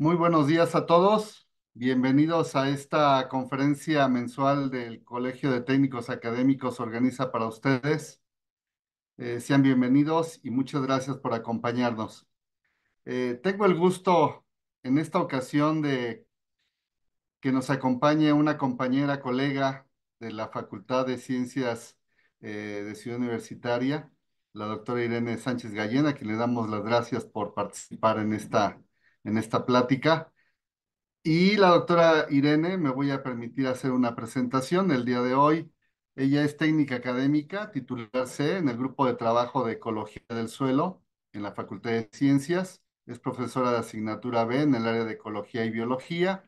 Muy buenos días a todos. Bienvenidos a esta conferencia mensual del Colegio de Técnicos Académicos organiza para ustedes. Eh, sean bienvenidos y muchas gracias por acompañarnos. Eh, tengo el gusto en esta ocasión de que nos acompañe una compañera, colega de la Facultad de Ciencias eh, de Ciudad Universitaria, la doctora Irene Sánchez Gallena, que le damos las gracias por participar en esta en esta plática. Y la doctora Irene me voy a permitir hacer una presentación el día de hoy. Ella es técnica académica, titularse C en el grupo de trabajo de Ecología del Suelo en la Facultad de Ciencias. Es profesora de asignatura B en el área de Ecología y Biología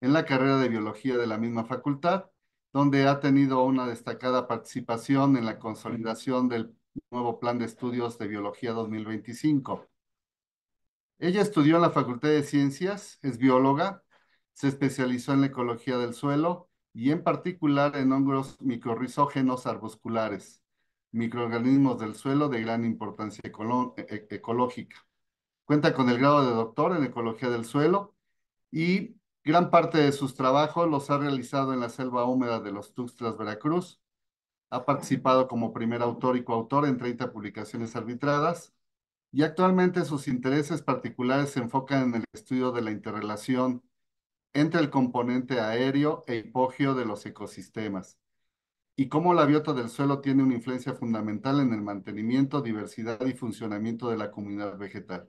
en la carrera de Biología de la misma facultad, donde ha tenido una destacada participación en la consolidación del nuevo Plan de Estudios de Biología 2025. Ella estudió en la Facultad de Ciencias, es bióloga, se especializó en la ecología del suelo y en particular en hongos micorrizógenos arbusculares, microorganismos del suelo de gran importancia e-, e-, ecológica. Cuenta con el grado de doctor en ecología del suelo y gran parte de sus trabajos los ha realizado en la selva húmeda de los Tuxtlas, Veracruz. Ha participado como primer autor y coautor en 30 publicaciones arbitradas y actualmente sus intereses particulares se enfocan en el estudio de la interrelación entre el componente aéreo e hipogio de los ecosistemas y cómo la biota del suelo tiene una influencia fundamental en el mantenimiento, diversidad y funcionamiento de la comunidad vegetal.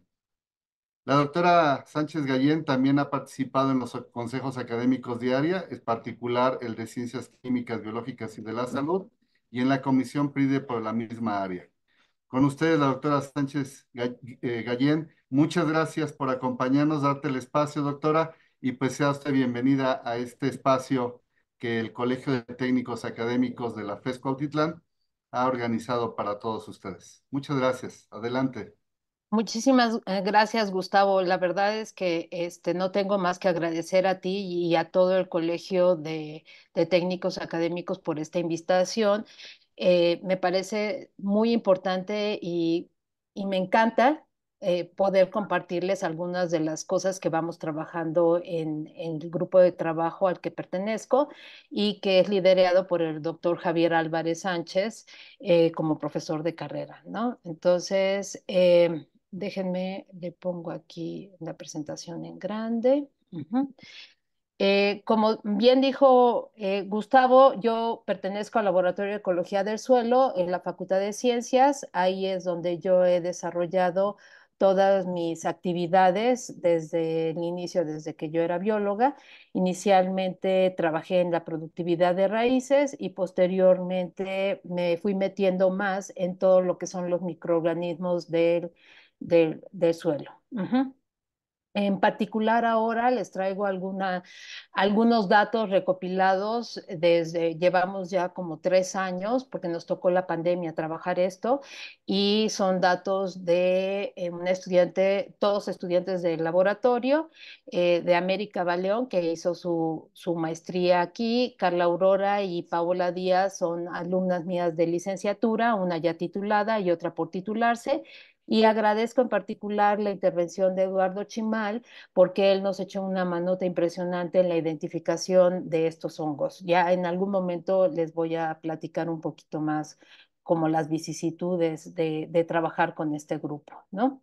La doctora Sánchez Gallén también ha participado en los consejos académicos diaria, en particular el de Ciencias Químicas, Biológicas y de la Salud, y en la Comisión PRIDE por la misma área. Con ustedes, la doctora Sánchez eh, Gallén. Muchas gracias por acompañarnos, darte el espacio, doctora, y pues sea usted bienvenida a este espacio que el Colegio de Técnicos Académicos de la fesco Autitlán ha organizado para todos ustedes. Muchas gracias. Adelante. Muchísimas eh, gracias, Gustavo. La verdad es que este, no tengo más que agradecer a ti y a todo el Colegio de, de Técnicos Académicos por esta invitación eh, me parece muy importante y, me encanta eh, poder compartirles algunas de las cosas que vamos trabajando en, el grupo de trabajo al que pertenezco y que es liderado por el doctor Javier Álvarez Sánchez eh, como profesor de carrera, ¿no? Entonces, déjenme, le pongo aquí la presentación en grande. Eh, como bien dijo eh, Gustavo, yo pertenezco al Laboratorio de Ecología del Suelo en la Facultad de Ciencias. Ahí es donde yo he desarrollado todas mis actividades desde el inicio, desde que yo era bióloga. Inicialmente trabajé en la productividad de raíces y posteriormente me fui metiendo más en todo lo que son los microorganismos del, suelo. En particular ahora les traigo algunos datos recopilados desde, llevamos ya como tres años, porque nos tocó la pandemia trabajar esto, y son datos de eh, un estudiante, todos estudiantes del laboratorio eh, de América Baleón, que hizo su, su maestría aquí. Carla Aurora y Paola Díaz son alumnas mías de licenciatura, una ya titulada y otra por titularse y agradezco en particular la intervención de Eduardo Chimal, porque él nos echó una manota impresionante en la identificación de estos hongos. Ya en algún momento les voy a platicar un poquito más como las vicisitudes de, trabajar con este grupo, ¿no?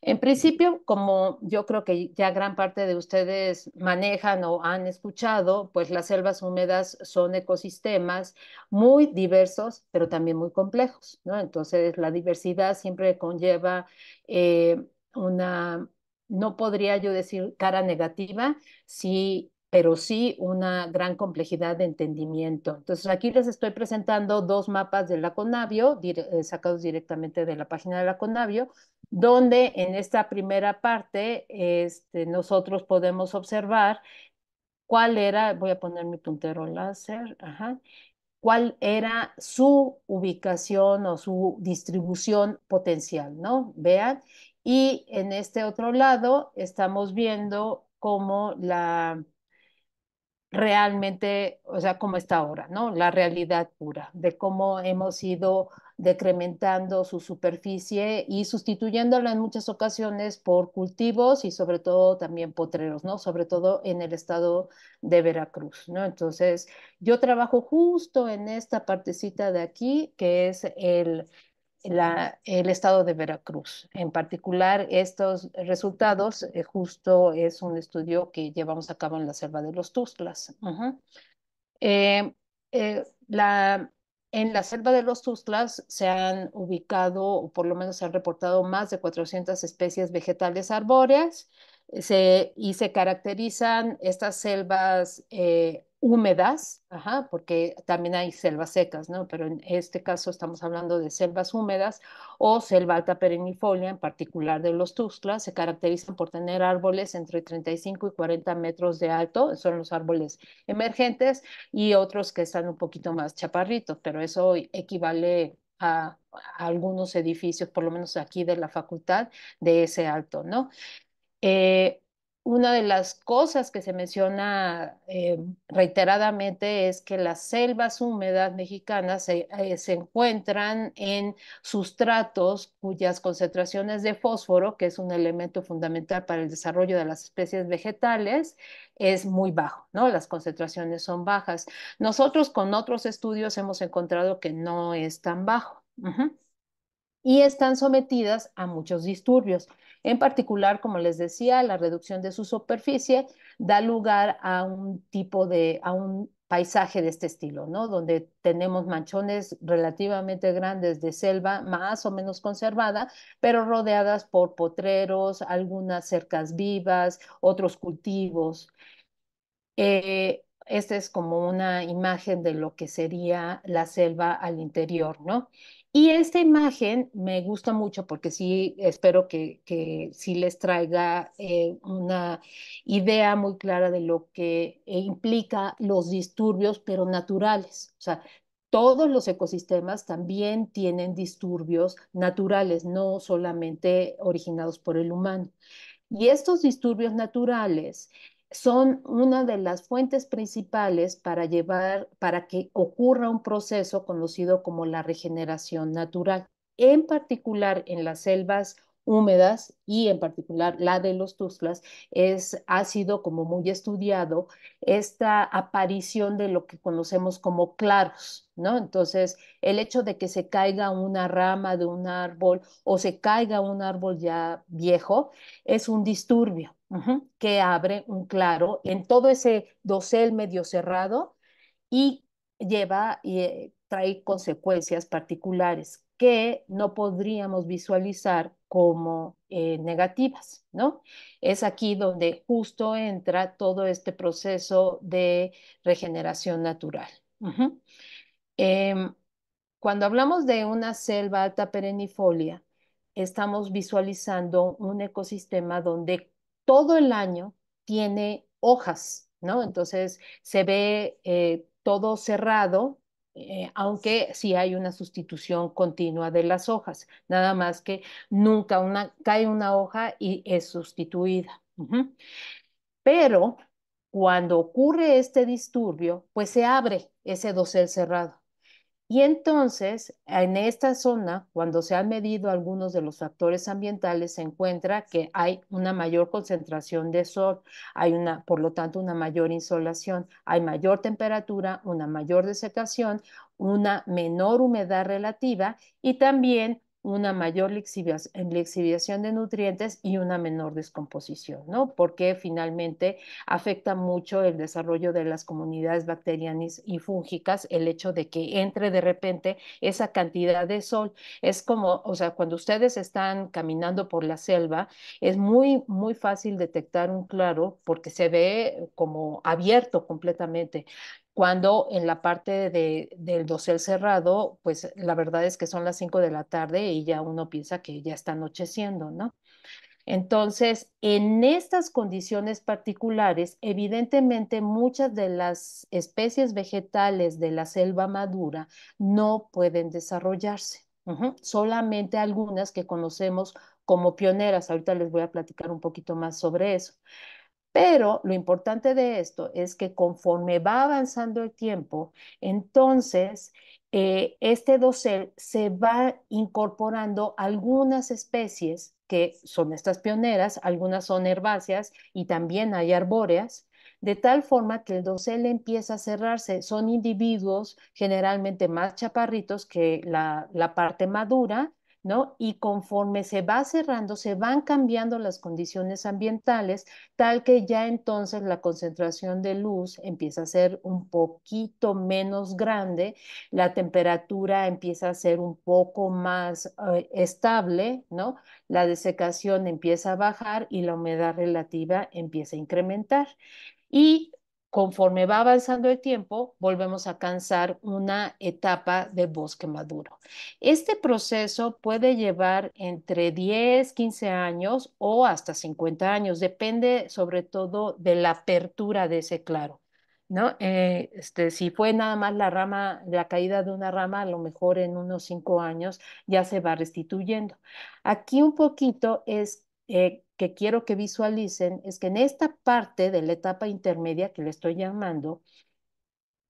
En principio, como yo creo que ya gran parte de ustedes manejan o han escuchado, pues las selvas húmedas son ecosistemas muy diversos, pero también muy complejos, ¿no? Entonces, la diversidad siempre conlleva eh, una, no podría yo decir cara negativa, si pero sí una gran complejidad de entendimiento. Entonces, aquí les estoy presentando dos mapas de la Conavio, eh, sacados directamente de la página de la Conavio, donde en esta primera parte este, nosotros podemos observar cuál era, voy a poner mi puntero láser, cuál era su ubicación o su distribución potencial, ¿no? Vean. Y en este otro lado estamos viendo cómo la realmente, o sea, como está ahora, ¿no? La realidad pura, de cómo hemos ido decrementando su superficie y sustituyéndola en muchas ocasiones por cultivos y sobre todo también potreros, ¿no? Sobre todo en el estado de Veracruz, ¿no? Entonces, yo trabajo justo en esta partecita de aquí, que es el, el estado de Veracruz. En particular, estos resultados eh, justo es un estudio que llevamos a cabo en la selva de los Tuzlas. Eh, eh, en la selva de los Tuzlas se han ubicado, o por lo menos se han reportado, más de 400 especies vegetales arbóreas y se caracterizan estas selvas húmedas, porque también hay selvas secas, ¿no? Pero en este caso estamos hablando de selvas húmedas o selva alta perennifolia, en particular de los Tuxtlas, se caracterizan por tener árboles entre 35 y 40 metros de alto, son los árboles emergentes, y otros que están un poquito más chaparritos, pero eso equivale a, algunos edificios, por lo menos aquí de la facultad, de ese alto, ¿no? Eh, una de las cosas que se menciona eh, reiteradamente es que las selvas húmedas mexicanas eh, se, encuentran en sustratos cuyas concentraciones de fósforo, que es un elemento fundamental para el desarrollo de las especies vegetales, es muy bajo, ¿no? Las concentraciones son bajas. Nosotros con otros estudios hemos encontrado que no es tan bajo y están sometidas a muchos disturbios. En particular, como les decía, la reducción de su superficie da lugar a un tipo de, a un paisaje de este estilo, ¿no? Donde tenemos manchones relativamente grandes de selva, más o menos conservada, pero rodeadas por potreros, algunas cercas vivas, otros cultivos. Eh, esta es como una imagen de lo que sería la selva al interior, ¿no? Y esta imagen me gusta mucho porque sí espero que, que sí les traiga eh, una idea muy clara de lo que eh, implica los disturbios, pero naturales. O sea, todos los ecosistemas también tienen disturbios naturales, no solamente originados por el humano. Y estos disturbios naturales son una de las fuentes principales para llevar, para que ocurra un proceso conocido como la regeneración natural, en particular en las selvas húmedas y en particular la de los Tuzlas, es, ha sido como muy estudiado esta aparición de lo que conocemos como claros, ¿no? Entonces, el hecho de que se caiga una rama de un árbol o se caiga un árbol ya viejo es un disturbio que abre un claro en todo ese dosel medio cerrado y lleva y eh, trae consecuencias particulares que no podríamos visualizar como eh, negativas, ¿no? Es aquí donde justo entra todo este proceso de regeneración natural. Em, cuando hablamos de una selva alta perennifolia, estamos visualizando un ecosistema donde todo el año tiene hojas, ¿no? Entonces se ve eh, todo cerrado eh, aunque sí hay una sustitución continua de las hojas, nada más que nunca cae una hoja y es sustituida. Pero cuando ocurre este disturbio, pues se abre ese dosel cerrado. Y entonces, en esta zona, cuando se han medido algunos de los factores ambientales, se encuentra que hay una mayor concentración de sol, hay una, por lo tanto, una mayor insolación, hay mayor temperatura, una mayor desecación, una menor humedad relativa y también una mayor lixiviación de nutrientes y una menor descomposición, ¿no? Porque finalmente afecta mucho el desarrollo de las comunidades bacterianas y fúngicas el hecho de que entre de repente esa cantidad de sol. Es como, o sea, cuando ustedes están caminando por la selva, es muy, muy fácil detectar un claro porque se ve como abierto completamente cuando en la parte del dosel cerrado, pues la verdad es que son las 5 de la tarde y ya uno piensa que ya está anocheciendo, ¿no? Entonces, en estas condiciones particulares, evidentemente muchas de las especies vegetales de la selva madura no pueden desarrollarse, solamente algunas que conocemos como pioneras. Ahorita les voy a platicar un poquito más sobre eso. Pero lo importante de esto es que conforme va avanzando el tiempo, entonces eh, este dosel se va incorporando algunas especies que son estas pioneras, algunas son herbáceas y también hay arbóreas, de tal forma que el dosel empieza a cerrarse. Son individuos generalmente más chaparritos que la parte madura ¿no? Y conforme se va cerrando, se van cambiando las condiciones ambientales, tal que ya entonces la concentración de luz empieza a ser un poquito menos grande, la temperatura empieza a ser un poco más eh, estable, ¿no? La desecación empieza a bajar y la humedad relativa empieza a incrementar. Y conforme va avanzando el tiempo, volvemos a alcanzar una etapa de bosque maduro. Este proceso puede llevar entre 10, 15 años o hasta 50 años, depende sobre todo de la apertura de ese claro. ¿no? Eh, este, si fue nada más la rama, la caída de una rama, a lo mejor en unos 5 años ya se va restituyendo. Aquí un poquito es eh, que quiero que visualicen es que en esta parte de la etapa intermedia que le estoy llamando,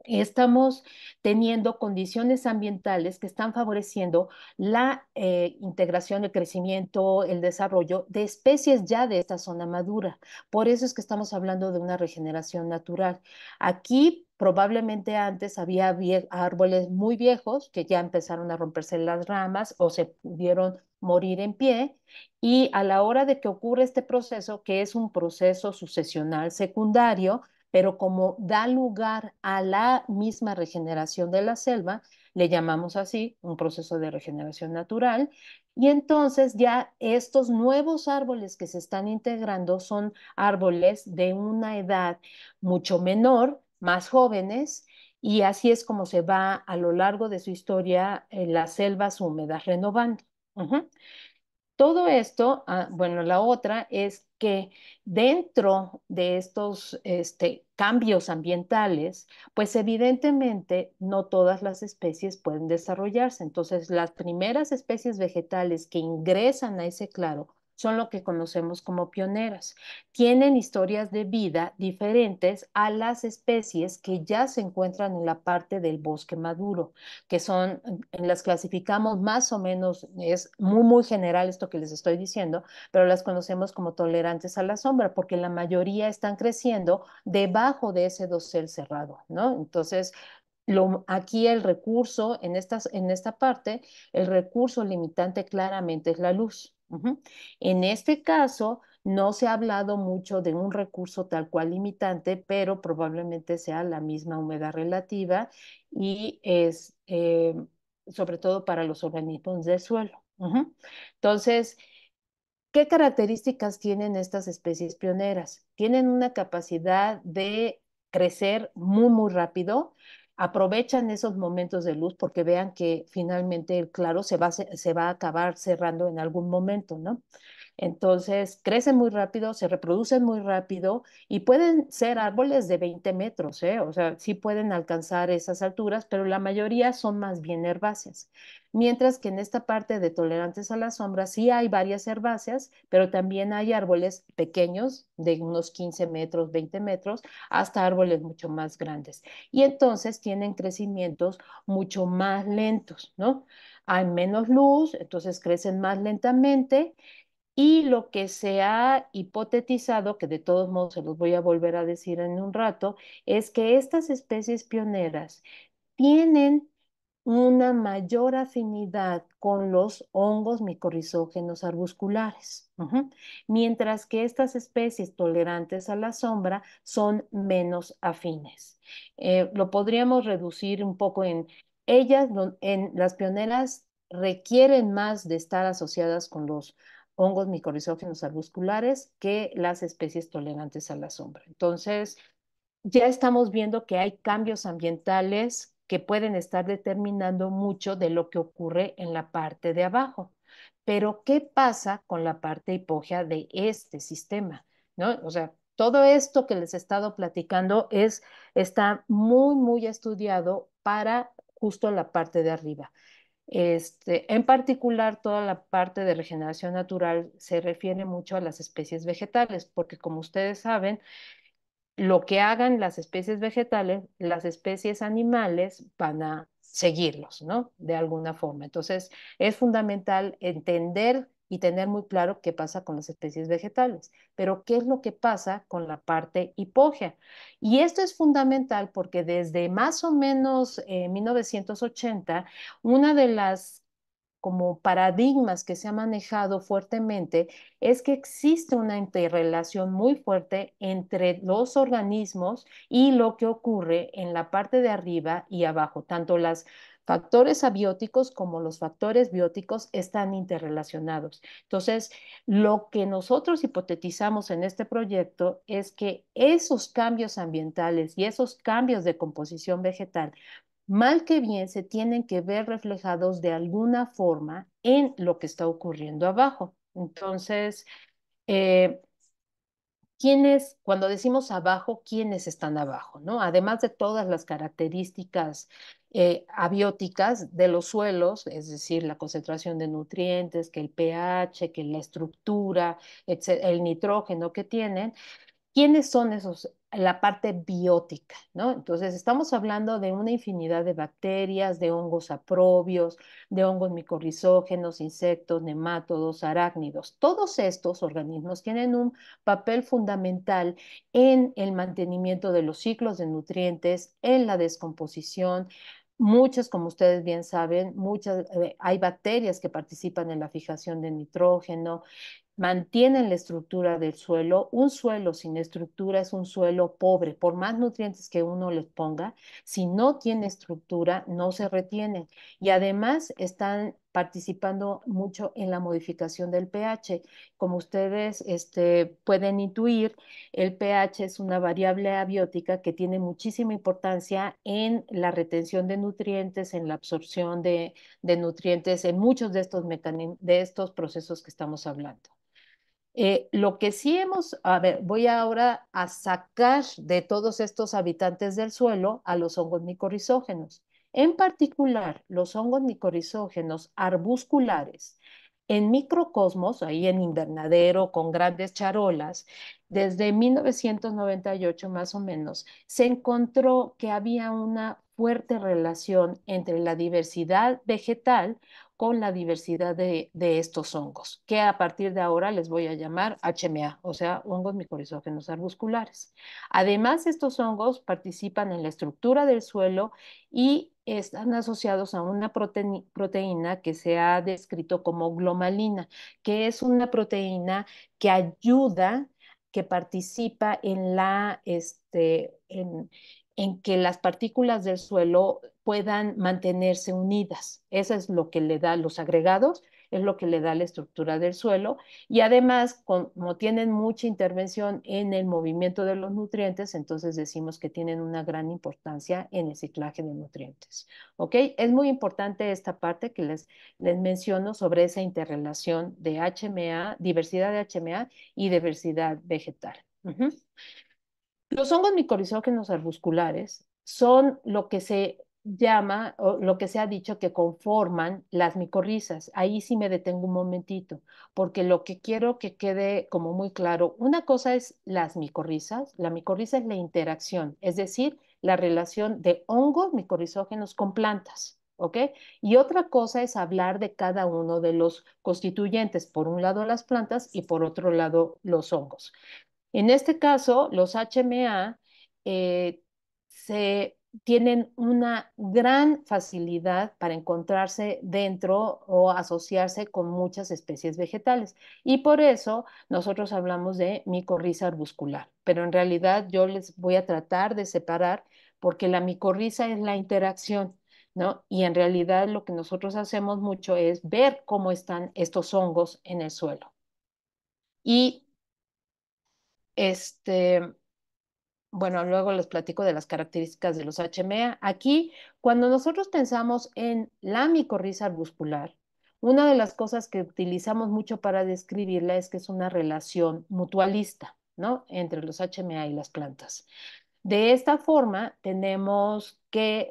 estamos teniendo condiciones ambientales que están favoreciendo la eh, integración, el crecimiento, el desarrollo de especies ya de esta zona madura. Por eso es que estamos hablando de una regeneración natural. Aquí probablemente antes había árboles muy viejos que ya empezaron a romperse las ramas o se pudieron morir en pie y a la hora de que ocurre este proceso, que es un proceso sucesional secundario, pero como da lugar a la misma regeneración de la selva, le llamamos así un proceso de regeneración natural, y entonces ya estos nuevos árboles que se están integrando son árboles de una edad mucho menor, más jóvenes y así es como se va a lo largo de su historia en las selvas húmedas renovando. Todo esto, ah, bueno, la otra es que dentro de estos este, cambios ambientales, pues evidentemente no todas las especies pueden desarrollarse. Entonces, las primeras especies vegetales que ingresan a ese claro son lo que conocemos como pioneras. Tienen historias de vida diferentes a las especies que ya se encuentran en la parte del bosque maduro, que son, en las clasificamos más o menos, es muy, muy general esto que les estoy diciendo, pero las conocemos como tolerantes a la sombra, porque la mayoría están creciendo debajo de ese dosel cerrado, ¿no? Entonces, aquí el recurso, en, estas, en esta parte, el recurso limitante claramente es la luz. En este caso, no se ha hablado mucho de un recurso tal cual limitante, pero probablemente sea la misma humedad relativa y es eh, sobre todo para los organismos del suelo. Entonces, ¿Qué características tienen estas especies pioneras? Tienen una capacidad de crecer muy, muy rápido, aprovechan esos momentos de luz porque vean que finalmente el claro se va, se va a acabar cerrando en algún momento, ¿no? Entonces, crecen muy rápido, se reproducen muy rápido y pueden ser árboles de 20 metros, ¿eh? o sea, sí pueden alcanzar esas alturas, pero la mayoría son más bien herbáceas. Mientras que en esta parte de tolerantes a la sombra sí hay varias herbáceas, pero también hay árboles pequeños de unos 15 metros, 20 metros, hasta árboles mucho más grandes. Y entonces tienen crecimientos mucho más lentos, ¿no? Hay menos luz, entonces crecen más lentamente y lo que se ha hipotetizado, que de todos modos se los voy a volver a decir en un rato, es que estas especies pioneras tienen una mayor afinidad con los hongos micorrizógenos arbusculares, mientras que estas especies tolerantes a la sombra son menos afines. Eh, lo podríamos reducir un poco en ellas, en las pioneras requieren más de estar asociadas con los hongos micorrizófilos arbusculares que las especies tolerantes a la sombra. Entonces, ya estamos viendo que hay cambios ambientales que pueden estar determinando mucho de lo que ocurre en la parte de abajo. Pero, ¿qué pasa con la parte hipogea de este sistema? O sea, todo esto que les he estado platicando es, está muy, muy estudiado para justo la parte de arriba. Este, en particular, toda la parte de regeneración natural se refiere mucho a las especies vegetales, porque como ustedes saben, lo que hagan las especies vegetales, las especies animales van a seguirlos, ¿no? De alguna forma. Entonces, es fundamental entender y tener muy claro qué pasa con las especies vegetales, pero qué es lo que pasa con la parte hipógea. Y esto es fundamental porque desde más o menos 1980, eh, una de las como paradigmas que se ha manejado fuertemente es que existe una interrelación muy fuerte entre los organismos y lo que ocurre en la parte de arriba y abajo, tanto las Factores abióticos como los factores bióticos están interrelacionados. Entonces, lo que nosotros hipotetizamos en este proyecto es que esos cambios ambientales y esos cambios de composición vegetal mal que bien se tienen que ver reflejados de alguna forma en lo que está ocurriendo abajo. Entonces, eh, quiénes, cuando decimos abajo, quiénes están abajo, ¿no? Además de todas las características eh, abióticas de los suelos, es decir, la concentración de nutrientes, que el pH, que la estructura, el nitrógeno que tienen, ¿quiénes son esos la parte biótica, ¿no? Entonces, estamos hablando de una infinidad de bacterias, de hongos aprobios, de hongos micorrizógenos, insectos, nematodos, arácnidos. Todos estos organismos tienen un papel fundamental en el mantenimiento de los ciclos de nutrientes, en la descomposición, Muchas, como ustedes bien saben, muchas, eh, hay bacterias que participan en la fijación de nitrógeno, mantienen la estructura del suelo. Un suelo sin estructura es un suelo pobre. Por más nutrientes que uno les ponga, si no tiene estructura, no se retienen. Y además están participando mucho en la modificación del pH. Como ustedes este, pueden intuir, el pH es una variable abiótica que tiene muchísima importancia en la retención de nutrientes, en la absorción de, nutrientes, en muchos de estos, de estos procesos que estamos hablando. Eh, lo que sí hemos, a ver, voy ahora a sacar de todos estos habitantes del suelo a los hongos micorrizógenos. En particular, los hongos micorrizógenos arbusculares en microcosmos, ahí en invernadero, con grandes charolas, desde 1998 más o menos, se encontró que había una fuerte relación entre la diversidad vegetal con la diversidad de, estos hongos, que a partir de ahora les voy a llamar HMA, o sea, hongos micorizógenos arbusculares. Además, estos hongos participan en la estructura del suelo y están asociados a una proteína que se ha descrito como glomalina, que es una proteína que ayuda que participa en la, este, en, en que las partículas del suelo puedan mantenerse unidas. Eso es lo que le da los agregados es lo que le da la estructura del suelo y además como tienen mucha intervención en el movimiento de los nutrientes, entonces decimos que tienen una gran importancia en el ciclaje de nutrientes. ¿Ok? Es muy importante esta parte que les, les menciono sobre esa interrelación de HMA, diversidad de HMA y diversidad vegetal. Los hongos micorizógenos arbusculares son lo que se llama lo que se ha dicho que conforman las micorrizas. Ahí sí me detengo un momentito, porque lo que quiero que quede como muy claro, una cosa es las micorrizas, la micorriza es la interacción, es decir, la relación de hongos micorrizógenos con plantas, ¿ok? Y otra cosa es hablar de cada uno de los constituyentes, por un lado las plantas y por otro lado los hongos. En este caso, los HMA eh, se tienen una gran facilidad para encontrarse dentro o asociarse con muchas especies vegetales. Y por eso nosotros hablamos de micorriza arbuscular. Pero en realidad yo les voy a tratar de separar porque la micorriza es la interacción. ¿No? Y en realidad lo que nosotros hacemos mucho es ver cómo están estos hongos en el suelo. Y este, bueno, luego les platico de las características de los HMA. Aquí, cuando nosotros pensamos en la micorriza arbuscular, una de las cosas que utilizamos mucho para describirla es que es una relación mutualista, ¿no? Entre los HMA y las plantas. De esta forma, tenemos que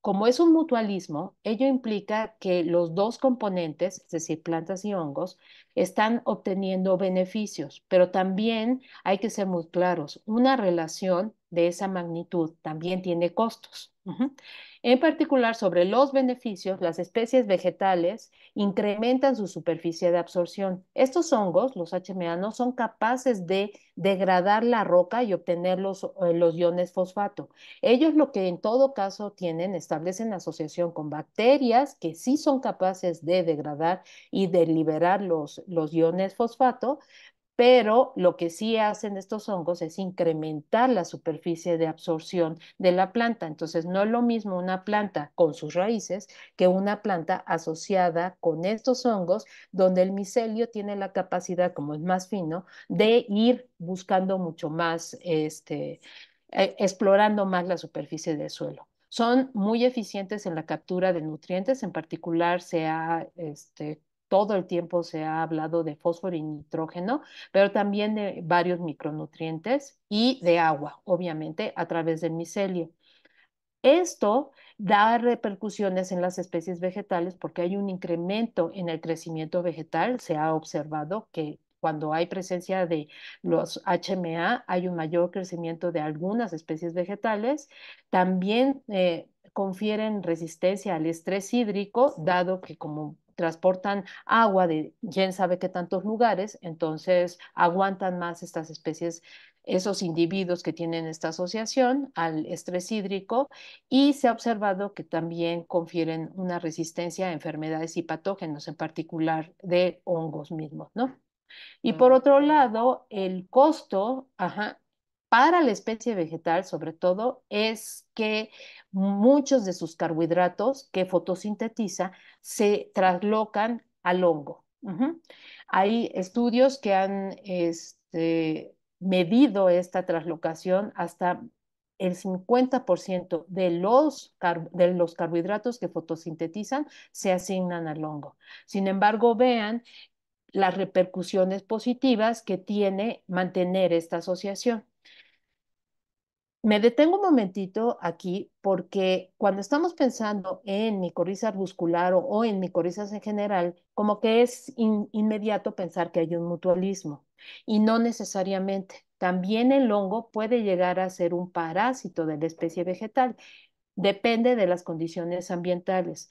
como es un mutualismo, ello implica que los dos componentes, es decir, plantas y hongos, están obteniendo beneficios, pero también hay que ser muy claros, una relación de esa magnitud también tiene costos. En particular, sobre los beneficios, las especies vegetales incrementan su superficie de absorción. Estos hongos, los HMA, no son capaces de degradar la roca y obtener los, eh, los iones fosfato. Ellos lo que en todo caso tienen, establecen asociación con bacterias que sí son capaces de degradar y de liberar los, los iones fosfato, pero lo que sí hacen estos hongos es incrementar la superficie de absorción de la planta. Entonces, no es lo mismo una planta con sus raíces que una planta asociada con estos hongos, donde el micelio tiene la capacidad, como es más fino, de ir buscando mucho más, este, eh, explorando más la superficie del suelo son muy eficientes en la captura de nutrientes, en particular se ha este, todo el tiempo se ha hablado de fósforo y nitrógeno, pero también de varios micronutrientes y de agua, obviamente, a través del micelio. Esto da repercusiones en las especies vegetales porque hay un incremento en el crecimiento vegetal. Se ha observado que cuando hay presencia de los HMA, hay un mayor crecimiento de algunas especies vegetales. También eh, confieren resistencia al estrés hídrico, dado que como transportan agua de quién sabe qué tantos lugares, entonces aguantan más estas especies esos individuos que tienen esta asociación al estrés hídrico y se ha observado que también confieren una resistencia a enfermedades y patógenos, en particular de hongos mismos, ¿no? Y por mm. otro lado, el costo, ajá, para la especie vegetal, sobre todo, es que muchos de sus carbohidratos que fotosintetiza se traslocan al hongo. Hay estudios que han este, medido esta traslocación hasta el 50% de los, de los carbohidratos que fotosintetizan se asignan al hongo. Sin embargo, vean las repercusiones positivas que tiene mantener esta asociación. Me detengo un momentito aquí porque cuando estamos pensando en micorrizas muscular o, en micorrizas en general, como que es inmediato pensar que hay un mutualismo y no necesariamente. También el hongo puede llegar a ser un parásito de la especie vegetal, depende de las condiciones ambientales.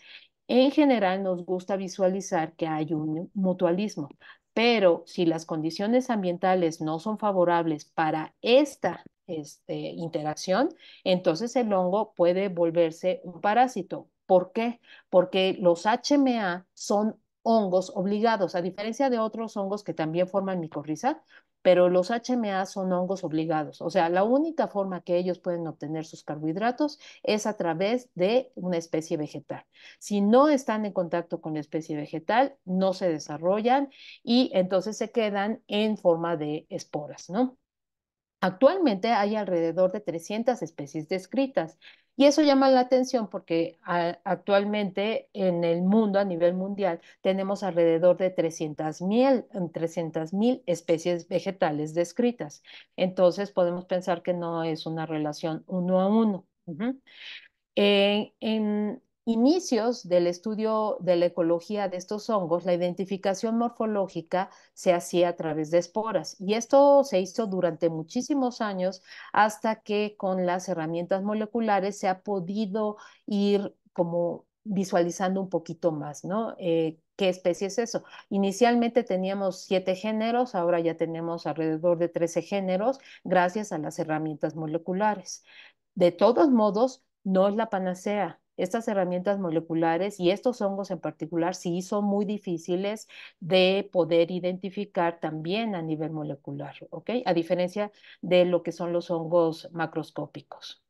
En general nos gusta visualizar que hay un mutualismo, pero si las condiciones ambientales no son favorables para esta este, interacción, entonces el hongo puede volverse un parásito. ¿Por qué? Porque los HMA son hongos obligados, a diferencia de otros hongos que también forman micorriza, pero los HMA son hongos obligados. O sea, la única forma que ellos pueden obtener sus carbohidratos es a través de una especie vegetal. Si no están en contacto con la especie vegetal, no se desarrollan y entonces se quedan en forma de esporas, ¿no? Actualmente hay alrededor de 300 especies descritas y eso llama la atención porque actualmente en el mundo, a nivel mundial, tenemos alrededor de 300.000 300, especies vegetales descritas. Entonces podemos pensar que no es una relación uno a uno. Eh, en, inicios del estudio de la ecología de estos hongos, la identificación morfológica se hacía a través de esporas y esto se hizo durante muchísimos años hasta que con las herramientas moleculares se ha podido ir como visualizando un poquito más, ¿no? Eh, ¿Qué especie es eso? Inicialmente teníamos siete géneros, ahora ya tenemos alrededor de 13 géneros gracias a las herramientas moleculares. De todos modos, no es la panacea, estas herramientas moleculares y estos hongos en particular sí son muy difíciles de poder identificar también a nivel molecular, ¿ok? A diferencia de lo que son los hongos macroscópicos.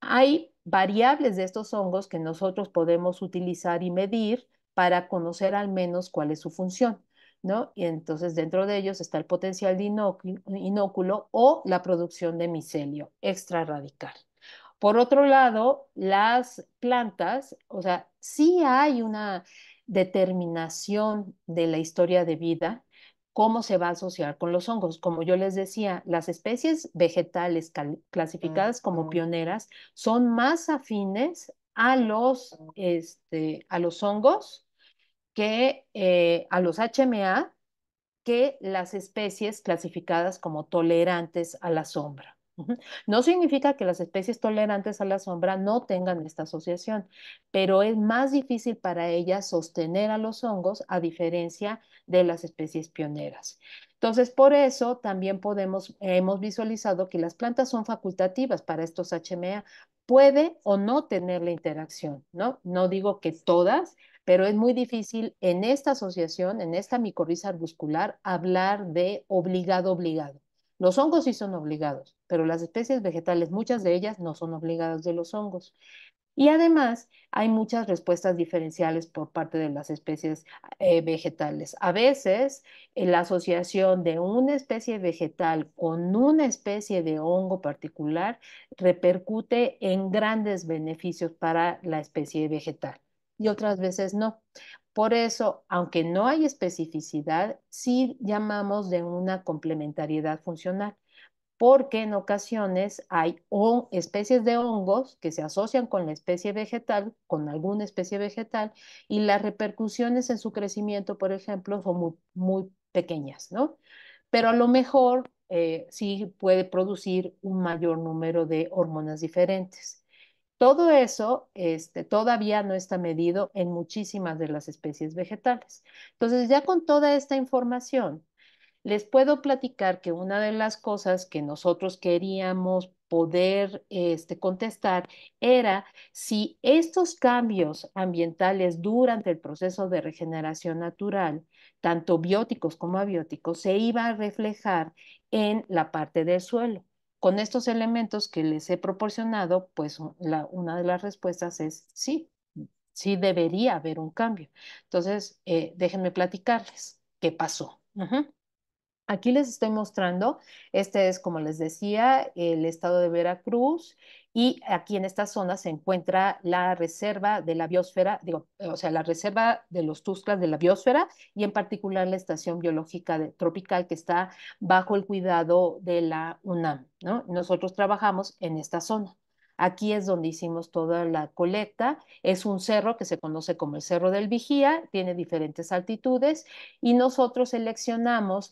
Hay variables de estos hongos que nosotros podemos utilizar y medir para conocer al menos cuál es su función. ¿No? Y entonces dentro de ellos está el potencial de inóculo, o la producción de micelio extrarradical. Por otro lado, las plantas, o sea, sí hay una determinación de la historia de vida, cómo se va a asociar con los hongos. Como yo les decía, las especies vegetales clasificadas como pioneras son más afines a los, este, a los hongos que eh, a los HMA que las especies clasificadas como tolerantes a la sombra. No significa que las especies tolerantes a la sombra no tengan esta asociación, pero es más difícil para ellas sostener a los hongos a diferencia de las especies pioneras. Entonces, por eso también podemos, hemos visualizado que las plantas son facultativas para estos HMA. Puede o no tener la interacción, ¿no? No digo que todas, pero es muy difícil en esta asociación, en esta micorriza arbuscular, hablar de obligado-obligado. Los hongos sí son obligados, pero las especies vegetales, muchas de ellas, no son obligadas de los hongos. Y además hay muchas respuestas diferenciales por parte de las especies eh, vegetales. A veces eh, la asociación de una especie vegetal con una especie de hongo particular repercute en grandes beneficios para la especie vegetal y otras veces no. Por eso, aunque no hay especificidad, sí llamamos de una complementariedad funcional, porque en ocasiones hay especies de hongos que se asocian con la especie vegetal, con alguna especie vegetal, y las repercusiones en su crecimiento, por ejemplo, son muy, pequeñas, ¿no? Pero a lo mejor eh, sí puede producir un mayor número de hormonas diferentes. Todo eso este, todavía no está medido en muchísimas de las especies vegetales. Entonces, ya con toda esta información, les puedo platicar que una de las cosas que nosotros queríamos poder este, contestar era si estos cambios ambientales durante el proceso de regeneración natural, tanto bióticos como abióticos, se iba a reflejar en la parte del suelo. Con estos elementos que les he proporcionado, pues una de las respuestas es sí, mm, sí debería haber un cambio. Entonces, eh, déjenme platicarles qué pasó. Aquí les estoy mostrando, este es como les decía, el estado de Veracruz y aquí en esta zona se encuentra la reserva de la biosfera, eh, o sea, la reserva de los tuscas de la biosfera y en particular la estación biológica tropical que está bajo el cuidado de la UNAM. Nosotros trabajamos en esta zona. Aquí es donde hicimos toda la colecta. Es un cerro que se conoce como el Cerro del Vigía, tiene diferentes altitudes y nosotros seleccionamos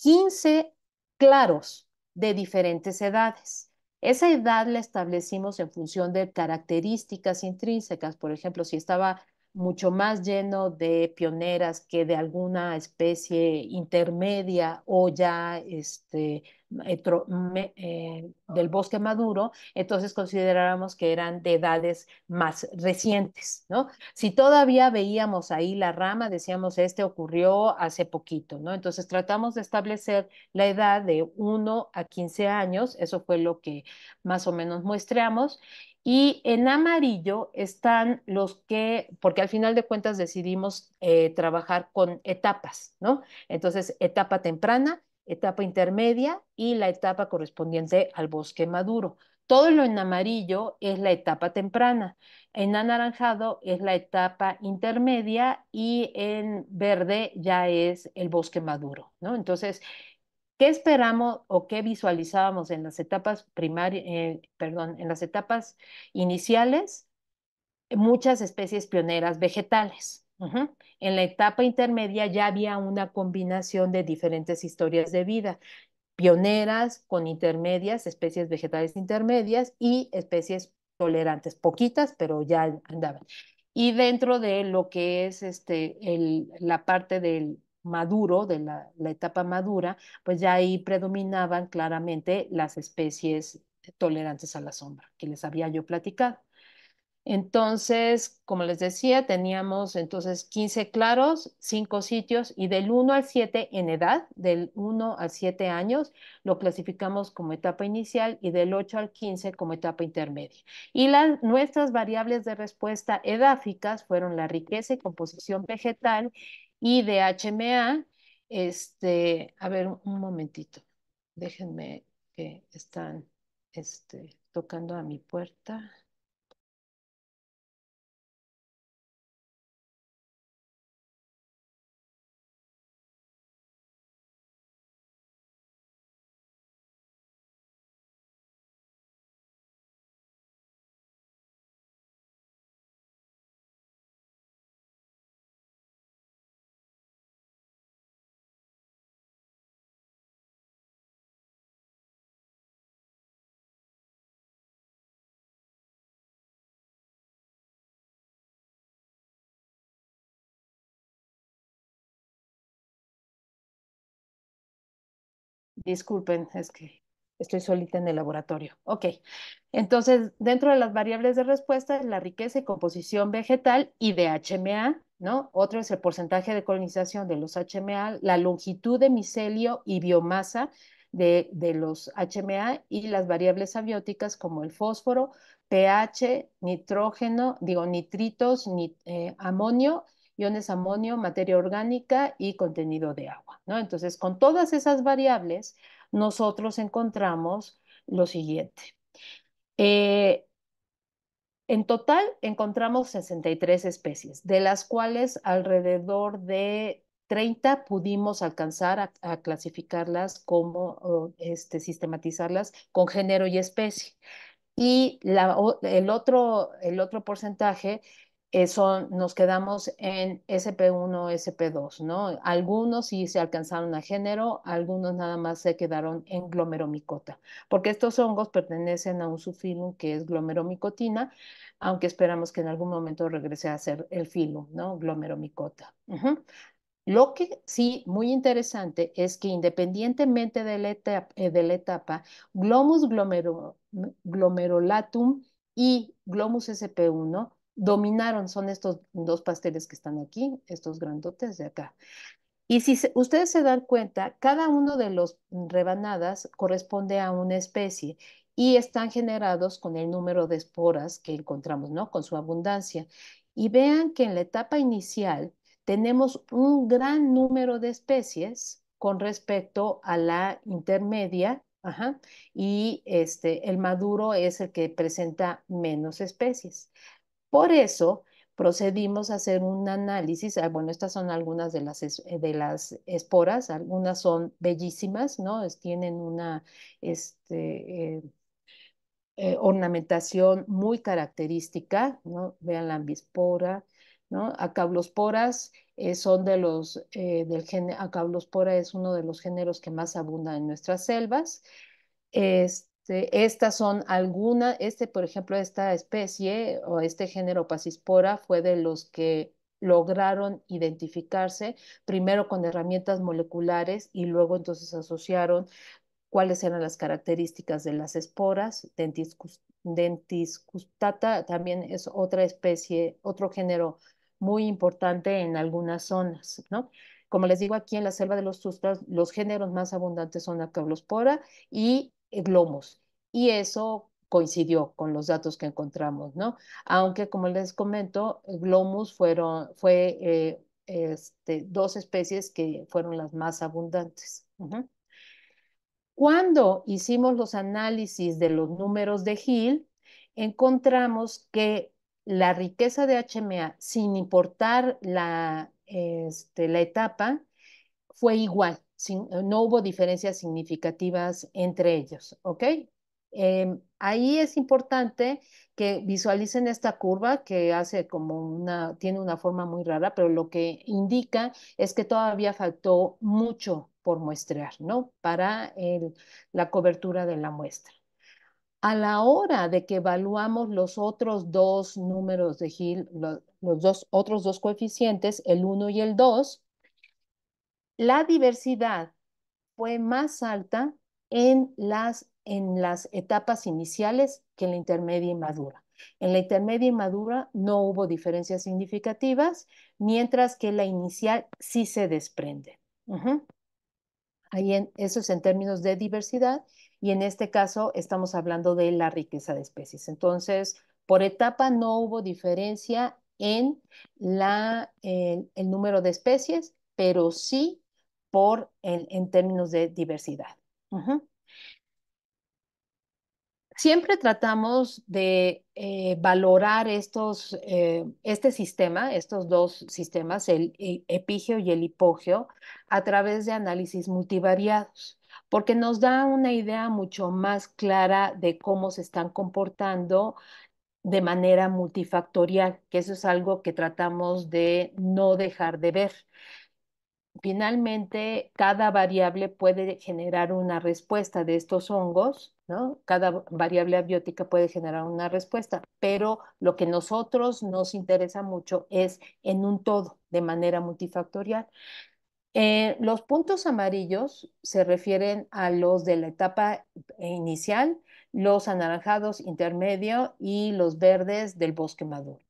15 claros de diferentes edades. Esa edad la establecimos en función de características intrínsecas. Por ejemplo, si estaba mucho más lleno de pioneras que de alguna especie intermedia o ya este, eh, del bosque maduro, entonces considerábamos que eran de edades más recientes, ¿no? Si todavía veíamos ahí la rama, decíamos, este ocurrió hace poquito, ¿no? Entonces tratamos de establecer la edad de 1 a 15 años, eso fue lo que más o menos muestreamos, y en amarillo están los que, porque al final de cuentas decidimos eh, trabajar con etapas, ¿no? Entonces, etapa temprana, etapa intermedia y la etapa correspondiente al bosque maduro. Todo lo en amarillo es la etapa temprana, en anaranjado es la etapa intermedia y en verde ya es el bosque maduro, ¿no? Entonces, ¿Qué esperamos o qué visualizábamos en las etapas primarias, eh, perdón, en las etapas iniciales? Muchas especies pioneras vegetales. En la etapa intermedia ya había una combinación de diferentes historias de vida, pioneras con intermedias, especies vegetales intermedias y especies tolerantes, poquitas, pero ya andaban. Y dentro de lo que es este, el, la parte del, maduro, de la, etapa madura, pues ya ahí predominaban claramente las especies tolerantes a la sombra, que les había yo platicado. Entonces, como les decía, teníamos entonces 15 claros, 5 sitios y del 1 al 7 en edad, del 1 al 7 años, lo clasificamos como etapa inicial y del 8 al 15 como etapa intermedia. Y las, nuestras variables de respuesta edáficas fueron la riqueza y composición vegetal y de HMA. Este, a ver, un momentito, déjenme que están este, tocando a mi puerta. disculpen, es que estoy solita en el laboratorio. Ok, entonces dentro de las variables de respuesta es la riqueza y composición vegetal y de HMA, ¿no? Otro es el porcentaje de colonización de los HMA, la longitud de micelio y biomasa de, los HMA y las variables abióticas como el fósforo, pH, nitrógeno, digo, nitritos, eh, amonio iones amonio, materia orgánica y contenido de agua. Entonces, con todas esas variables, nosotros encontramos lo siguiente. Eh, en total encontramos 63 especies, de las cuales alrededor de 30 pudimos alcanzar a, clasificarlas como, este, sistematizarlas con género y especie. Y el, otro, el otro porcentaje nos quedamos en SP1, SP2, ¿no? Algunos sí se alcanzaron a género, algunos nada más se quedaron en glomeromicota, porque estos hongos pertenecen a un subfilum que es glomeromicotina, aunque esperamos que en algún momento regrese a ser el filum, ¿no? Glomeromicota. Lo que sí, muy interesante, es que independientemente de la eh, etapa, glomus glomerolatum y glomus SP1 dominaron son estos dos pasteles que están aquí, estos grandotes de acá. Y si ustedes se dan cuenta, cada uno de los rebanadas corresponde a una especie y están generados con el número de esporas que encontramos, ¿no? Con su abundancia. Y vean que en la etapa inicial tenemos un gran número de especies con respecto a la intermedia, y este, el maduro es el que presenta menos especies. Por eso procedimos a hacer un análisis, ah, bueno, estas son algunas de las, de las esporas, algunas son bellísimas, ¿no? tienen una, este, eh, eh, ornamentación muy característica, ¿no? Vean la ambispora, ¿no? Acablosporas eh, son de los, del género. acablospora es uno de los géneros que más abunda en nuestras selvas. Este, estas son algunas, este, por ejemplo, esta especie o este género Pasispora fue de los que lograron identificarse primero con herramientas moleculares y luego entonces asociaron cuáles eran las características de las esporas. Dentiscus, dentiscustata también es otra especie, otro género muy importante en algunas zonas, ¿no? Como les digo, aquí en la selva de los sustras, los géneros más abundantes son la cablospora y eh, y eso coincidió con los datos que encontramos, ¿no? Aunque, como les comento, glomus fueron, fue eh, este, dos especies que fueron las más abundantes. Cuando hicimos los análisis de los números de Hill, encontramos que la riqueza de HMA, sin importar la, este, la etapa, fue igual. Eh, no hubo diferencias significativas entre ellos, ¿ok? Em, ahí es importante que visualicen esta curva que hace como una, tiene una forma muy rara, pero lo que indica es que todavía faltó mucho por muestrear, ¿no? Para la cobertura de la muestra. A la hora de que evaluamos los otros dos números de Gil, los, dos, otros dos coeficientes, el 1 y el 2, la diversidad fue más alta en las, en las etapas iniciales que en la intermedia y madura. En la intermedia y madura no hubo diferencias significativas, mientras que la inicial sí se desprende. Ahí en, eso es en términos de diversidad y en este caso estamos hablando de la riqueza de especies. Entonces, por etapa no hubo diferencia en la, el número de especies, pero sí por en términos de diversidad. Siempre tratamos de eh, valorar estos, eh, este sistema, estos dos sistemas, el, epigio y el hipogio a través de análisis multivariados porque nos da una idea mucho más clara de cómo se están comportando de manera multifactorial, que eso es algo que tratamos de no dejar de ver finalmente cada variable puede generar una respuesta de estos hongos, ¿no? Cada variable abiótica puede generar una respuesta, pero lo que nosotros nos interesa mucho es en un todo, de manera multifactorial. Eh, los puntos amarillos se refieren a los de la etapa inicial, los anaranjados intermedio y los verdes del bosque maduro.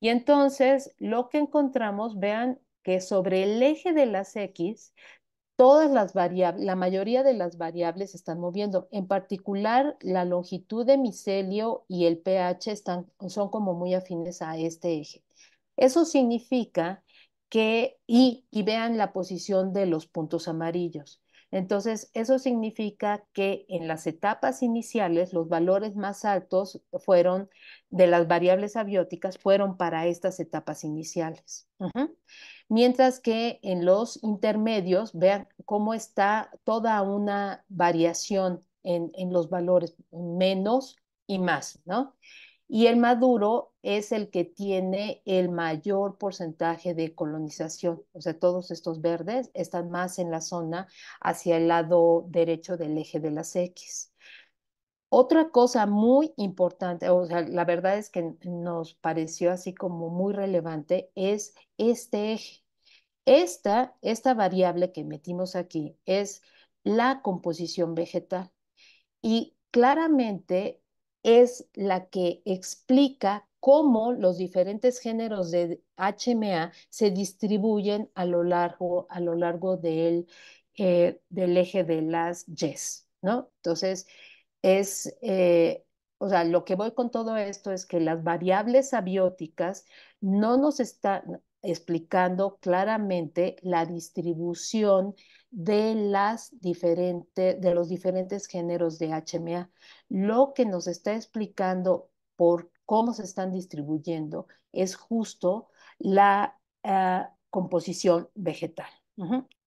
Y entonces lo que encontramos, vean, que sobre el eje de las X, todas las la mayoría de las variables se están moviendo. En particular, la longitud de micelio y el pH son como muy afines a este eje. Eso significa que, y, y vean la posición de los puntos amarillos. Entonces, eso significa que en las etapas iniciales los valores más altos fueron de las variables abióticas fueron para estas etapas iniciales. Mientras que en los intermedios, vean cómo está toda una variación en, en los valores menos y más, ¿no? y el maduro es el que tiene el mayor porcentaje de colonización. O sea, todos estos verdes están más en la zona hacia el lado derecho del eje de las X. Otra cosa muy importante, o sea, la verdad es que nos pareció así como muy relevante, es este eje. Esta, esta variable que metimos aquí es la composición vegetal. Y claramente es la que explica cómo los diferentes géneros de HMA se distribuyen a lo largo, a lo largo del, eh, eje de las yes, ¿no? Entonces, es, eh, o sea, lo que voy con todo esto es que las variables abióticas no nos están explicando claramente la distribución de, las de los diferentes géneros de HMA, lo que nos está explicando por cómo se están distribuyendo es justo la ah, composición vegetal,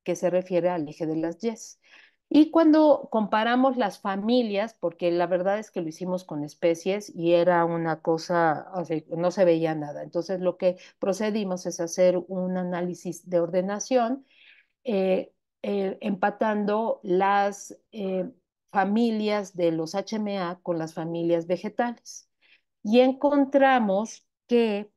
que se refiere al eje de las yes. Y cuando comparamos las familias, porque la verdad es que lo hicimos con especies y era una cosa, no se veía nada. Entonces lo que procedimos es hacer un análisis de ordenación eh, eh, empatando las eh, familias de los HMA con las familias vegetales. Y encontramos que,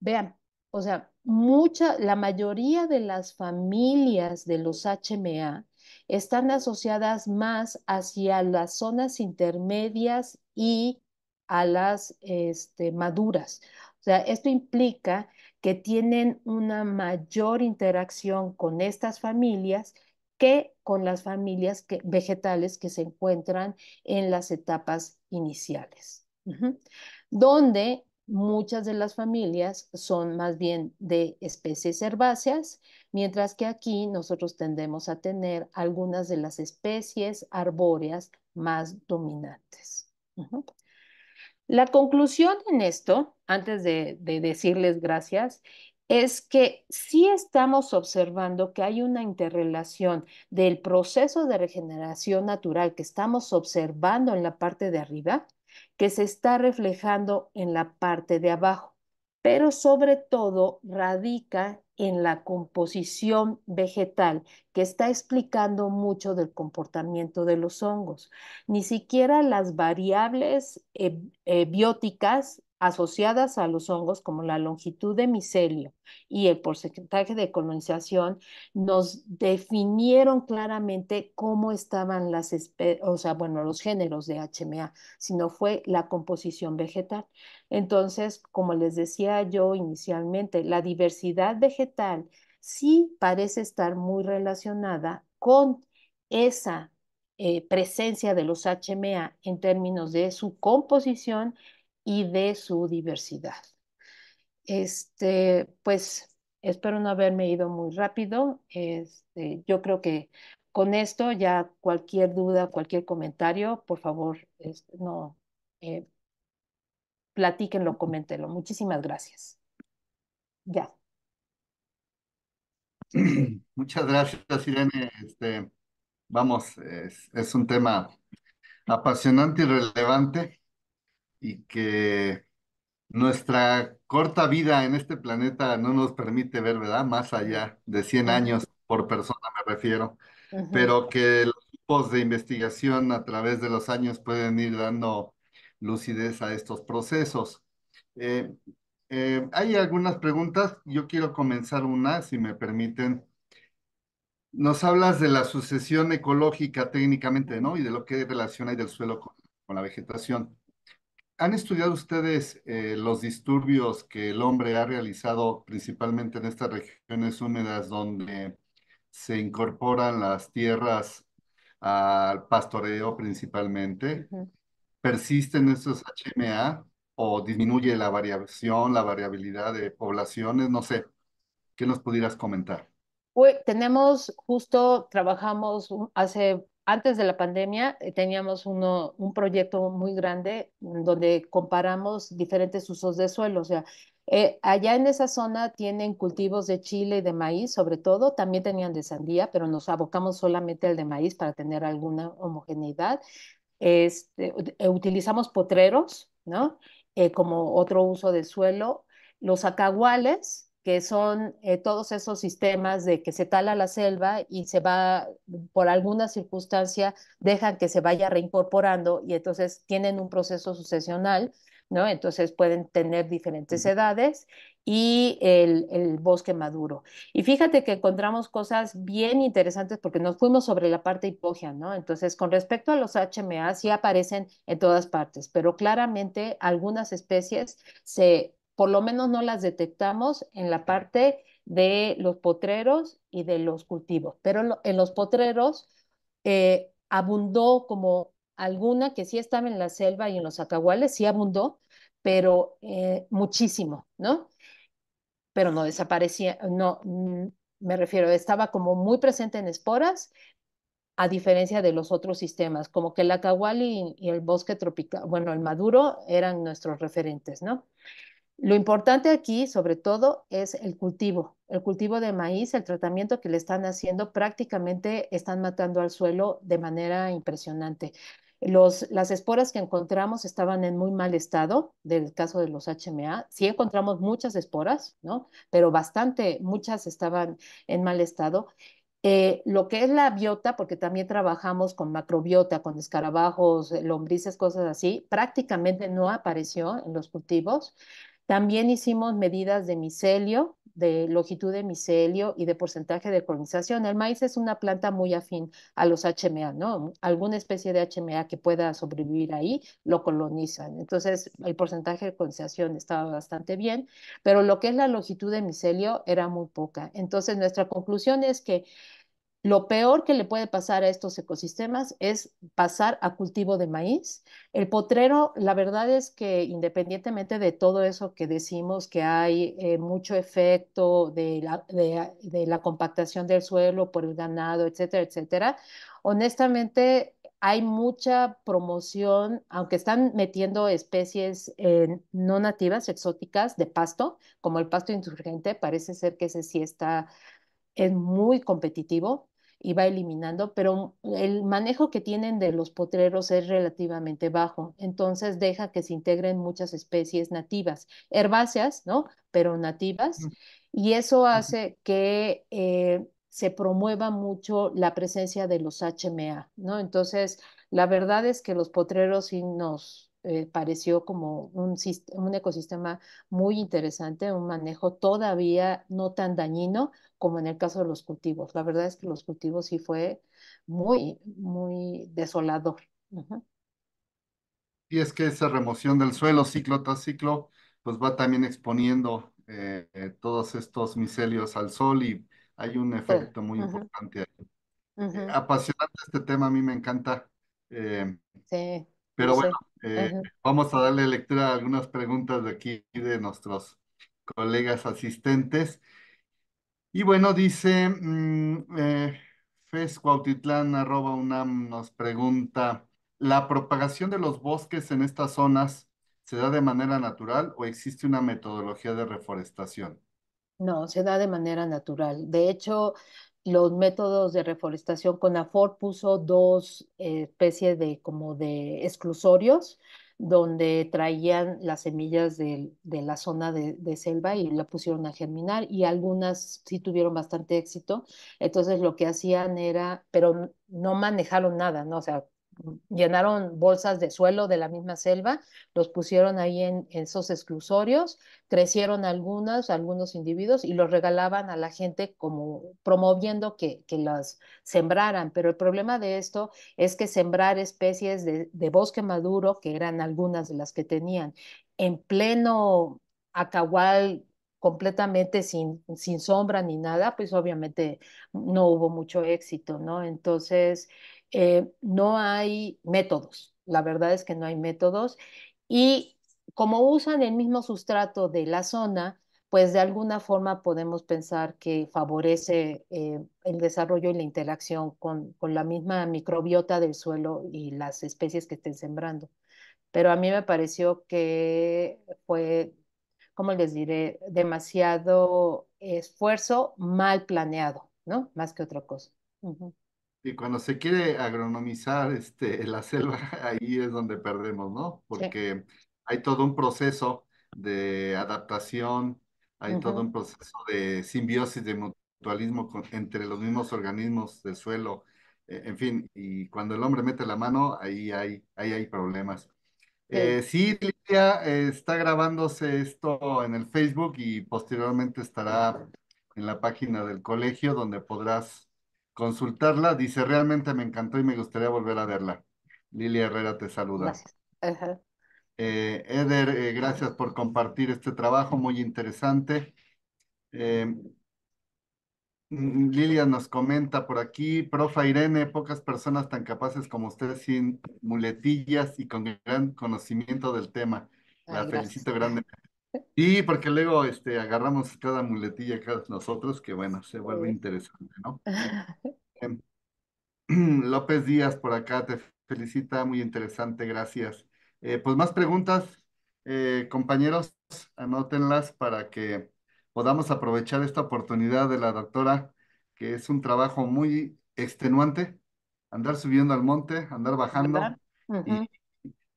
vean, o sea, mucha, la mayoría de las familias de los HMA están asociadas más hacia las zonas intermedias y a las este, maduras. O sea, esto implica que tienen una mayor interacción con estas familias que con las familias vegetales que se encuentran en las etapas iniciales, donde muchas de las familias son más bien de especies herbáceas, mientras que aquí nosotros tendemos a tener algunas de las especies arbóreas más dominantes. La conclusión en esto, antes de decirles gracias, es que sí estamos observando que hay una interrelación del proceso de regeneración natural que estamos observando en la parte de arriba, que se está reflejando en la parte de abajo, pero sobre todo radica en la composición vegetal, que está explicando mucho del comportamiento de los hongos. Ni siquiera las variables eh, eh, bióticas asociadas a los hongos como la longitud de micelio y el porcentaje de colonización nos definieron claramente cómo estaban las o sea, bueno, los géneros de HMA, sino fue la composición vegetal. Entonces, como les decía yo inicialmente, la diversidad vegetal sí parece estar muy relacionada con esa eh, presencia de los HMA en términos de su composición y de su diversidad. Este, pues espero no haberme ido muy rápido. Este, yo creo que con esto ya cualquier duda, cualquier comentario, por favor, este, no eh, platíquenlo, coméntenlo. Muchísimas gracias. Ya. Muchas gracias, Irene. Este, vamos, es un tema apasionante y relevante y que nuestra corta vida en este planeta no nos permite ver, ¿verdad? Más allá de 100 años por persona me refiero, pero que los grupos de investigación a través de los años pueden ir dando lucidez a estos procesos. Eh, eh, hay algunas preguntas, yo quiero comenzar una, si me permiten. Nos hablas de la sucesión ecológica técnicamente, ¿no? Y de lo que relaciona el suelo con la vegetación. ¿Han estudiado ustedes eh, los disturbios que el hombre ha realizado principalmente en estas regiones húmedas donde se incorporan las tierras al pastoreo principalmente? ¿Persisten estos HMA o disminuye la variación, la variabilidad de poblaciones? No sé, ¿qué nos pudieras comentar? tenemos, justo trabajamos hace antes de la pandemia eh, teníamos un proyecto muy grande mm, donde comparamos diferentes usos de suelo. O sea, eh, allá en esa zona tienen cultivos de chile y de maíz, sobre todo, también tenían de sandía, pero nos abocamos solamente al de maíz para tener alguna homogeneidad. Este, eh, utilizamos potreros, ¿no? como otro uso de suelo. Los acaguales, que son eh, todos esos sistemas de que se tala la selva y se va, por alguna circunstancia, dejan que se vaya reincorporando y entonces tienen un proceso sucesional, ¿no? Entonces pueden tener diferentes edades y el, bosque maduro. Y fíjate que encontramos cosas bien interesantes porque nos fuimos sobre la parte hipogea, ¿no? Entonces, con respecto a los HMA, sí aparecen en todas partes, pero claramente algunas especies se por lo menos no las detectamos en la parte de los potreros y de los cultivos. Pero en, los potreros eh, abundó como alguna que sí estaba en la selva y en los acahuales, sí abundó, pero eh, muchísimo, ¿no? Pero no desaparecía, no, mm, me refiero, estaba como muy presente en esporas, a diferencia de los otros sistemas, como que el acahual y el bosque tropical, bueno, el maduro eran nuestros referentes, ¿no? Lo importante aquí, sobre todo, es el cultivo, el cultivo de maíz, el tratamiento que le están haciendo, prácticamente están matando al suelo de manera impresionante. las esporas que encontramos estaban en muy mal estado del caso de los HMA. Sí encontramos muchas esporas, ¿no? Pero bastante, muchas estaban en mal estado. Eh, lo que es la biota, porque también trabajamos con macrobiota, con escarabajos, lombrices, cosas así, prácticamente no apareció en los cultivos. También hicimos medidas de micelio, de longitud de micelio y de porcentaje de colonización. El maíz es una planta muy afín a los HMA, ¿no? Alguna especie de HMA que pueda sobrevivir ahí lo colonizan. Entonces, el porcentaje de colonización estaba bastante bien, pero lo que es la longitud de micelio era muy poca. Entonces, nuestra conclusión es que lo peor que le puede pasar a estos ecosistemas es pasar a cultivo de maíz. El potrero, la verdad es que independientemente de todo eso que decimos que hay eh, mucho efecto de la, compactación del suelo por el ganado, etcétera, etcétera, honestamente hay mucha promoción, aunque están metiendo especies eh, no nativas, exóticas, de pasto, como el pasto insurgente, parece ser que ese sí está, es muy competitivo y va eliminando, pero el manejo que tienen de los potreros es relativamente bajo, entonces deja que se integren muchas especies nativas, herbáceas, ¿no? Pero nativas, y eso hace que eh, se promueva mucho la presencia de los HMA, ¿no? Entonces, la verdad es que los potreros sí nos, eh, pareció como un, un ecosistema muy interesante, un manejo todavía no tan dañino como en el caso de los cultivos. La verdad es que los cultivos sí fue muy, muy desolador. Y es que esa remoción del suelo ciclo tras ciclo, pues va también exponiendo eh, eh, todos estos micelios al sol y hay un efecto muy importante ahí. apasionante este tema, a mí me encanta. sí. Pero bueno, eh, vamos a darle lectura a algunas preguntas de aquí de nuestros colegas asistentes. Y bueno, dice mm, eh, Fescuautitlán, UNAM, nos pregunta, ¿la propagación de los bosques en estas zonas se da de manera natural o existe una metodología de reforestación? No, se da de manera natural. De hecho, los métodos de reforestación, con Afor puso dos especies de como de exclusorios donde traían las semillas de, la zona de, de, selva y la pusieron a germinar y algunas sí tuvieron bastante éxito. Entonces lo que hacían era, pero no manejaron nada, ¿no? O sea, llenaron bolsas de suelo de la misma selva, los pusieron ahí en, esos exclusorios, crecieron algunas, algunos individuos y los regalaban a la gente como promoviendo que, las sembraran. Pero el problema de esto es que sembrar especies de, bosque maduro, que eran algunas de las que tenían, en pleno acahual completamente sin, sin sombra ni nada, pues obviamente no hubo mucho éxito, ¿no? Entonces, eh, no hay métodos, la verdad es que no hay métodos. Y como usan el mismo sustrato de la zona, pues de alguna forma podemos pensar que favorece eh, el desarrollo y la interacción con, la misma microbiota del suelo y las especies que estén sembrando. Pero a mí me pareció que fue, como les diré, demasiado esfuerzo mal planeado, ¿no? Más que otra cosa. Y cuando se quiere agronomizar este, la selva, ahí es donde perdemos, ¿no? Porque hay todo un proceso de adaptación, hay todo un proceso de simbiosis, de mutualismo entre los mismos organismos del suelo, e-, en fin, y cuando el hombre mete la mano, ahí hay, hay problemas. Eh, sí. Lidia, está grabándose esto en el Facebook y posteriormente estará en la página del colegio donde podrás consultarla. Dice, realmente me encantó y me gustaría volver a verla. Lilia Herrera te saluda. Gracias. Eh, Eder, eh, gracias por compartir este trabajo muy interesante. Eh, mm, Lilia nos comenta por aquí, profa Irene, pocas personas tan capaces como usted sin muletillas y con gran conocimiento del tema. La felicito grandemente. Y porque luego este, agarramos cada muletilla cada nosotros, que bueno, se vuelve interesante, ¿no? Em, López Díaz por acá te felicita, muy interesante, gracias. Eh, pues más preguntas, eh, compañeros, anótenlas para que podamos aprovechar esta oportunidad de la doctora, que es un trabajo muy extenuante, andar subiendo al monte, andar bajando. y,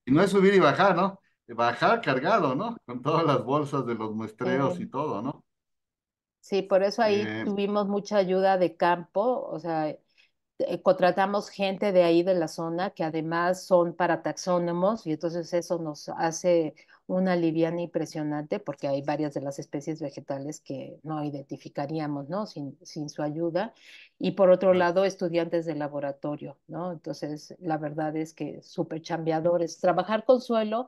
no es subir y bajar, ¿no? bajar cargado, ¿no? Con todas las bolsas de los muestreos y todo, ¿no? Sí, por eso ahí eh, tuvimos mucha ayuda de campo, o sea, eh, contratamos gente de ahí de la zona que además son para taxónomos y entonces eso nos hace una liviana impresionante porque hay varias de las especies vegetales que no identificaríamos, ¿no? Sin, sin su ayuda. Y por otro lado, estudiantes de laboratorio, ¿no? Entonces, la verdad es que súper chambeadores. Trabajar con suelo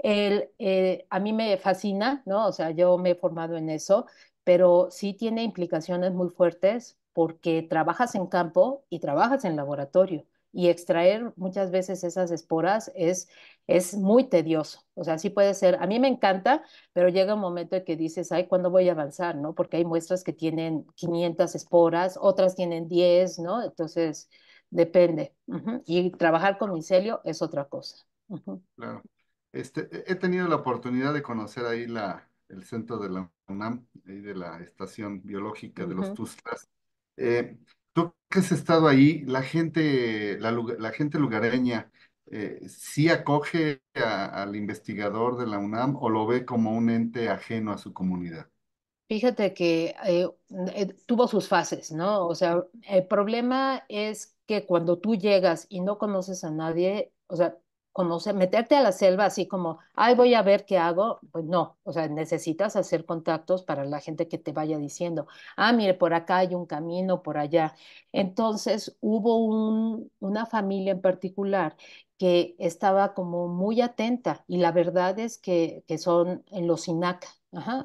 el, eh, a mí me fascina, ¿no? O sea, yo me he formado en eso, pero sí tiene implicaciones muy fuertes porque trabajas en campo y trabajas en laboratorio y extraer muchas veces esas esporas es, es muy tedioso. O sea, sí puede ser, a mí me encanta, pero llega un momento en que dices, ay, ¿cuándo voy a avanzar? ¿No? Porque hay muestras que tienen 500 esporas, otras tienen 10, ¿no? Entonces, depende. Y trabajar con micelio es otra cosa. Claro. Este, he tenido la oportunidad de conocer ahí la, el centro de la UNAM, ahí de la estación biológica de los Tuzlas. Eh, tú que has estado ahí, la gente, la, gente lugareña, eh, ¿sí acoge al investigador de la UNAM o lo ve como un ente ajeno a su comunidad? Fíjate que eh, eh, tuvo sus fases, ¿no? O sea, el problema es que cuando tú llegas y no conoces a nadie, o sea, como meterte a la selva así como, ay, voy a ver qué hago, pues no, o sea, necesitas hacer contactos para la gente que te vaya diciendo, ah, mire, por acá hay un camino, por allá. Entonces hubo un, una familia en particular que estaba como muy atenta y la verdad es que, que son en los Sinaca,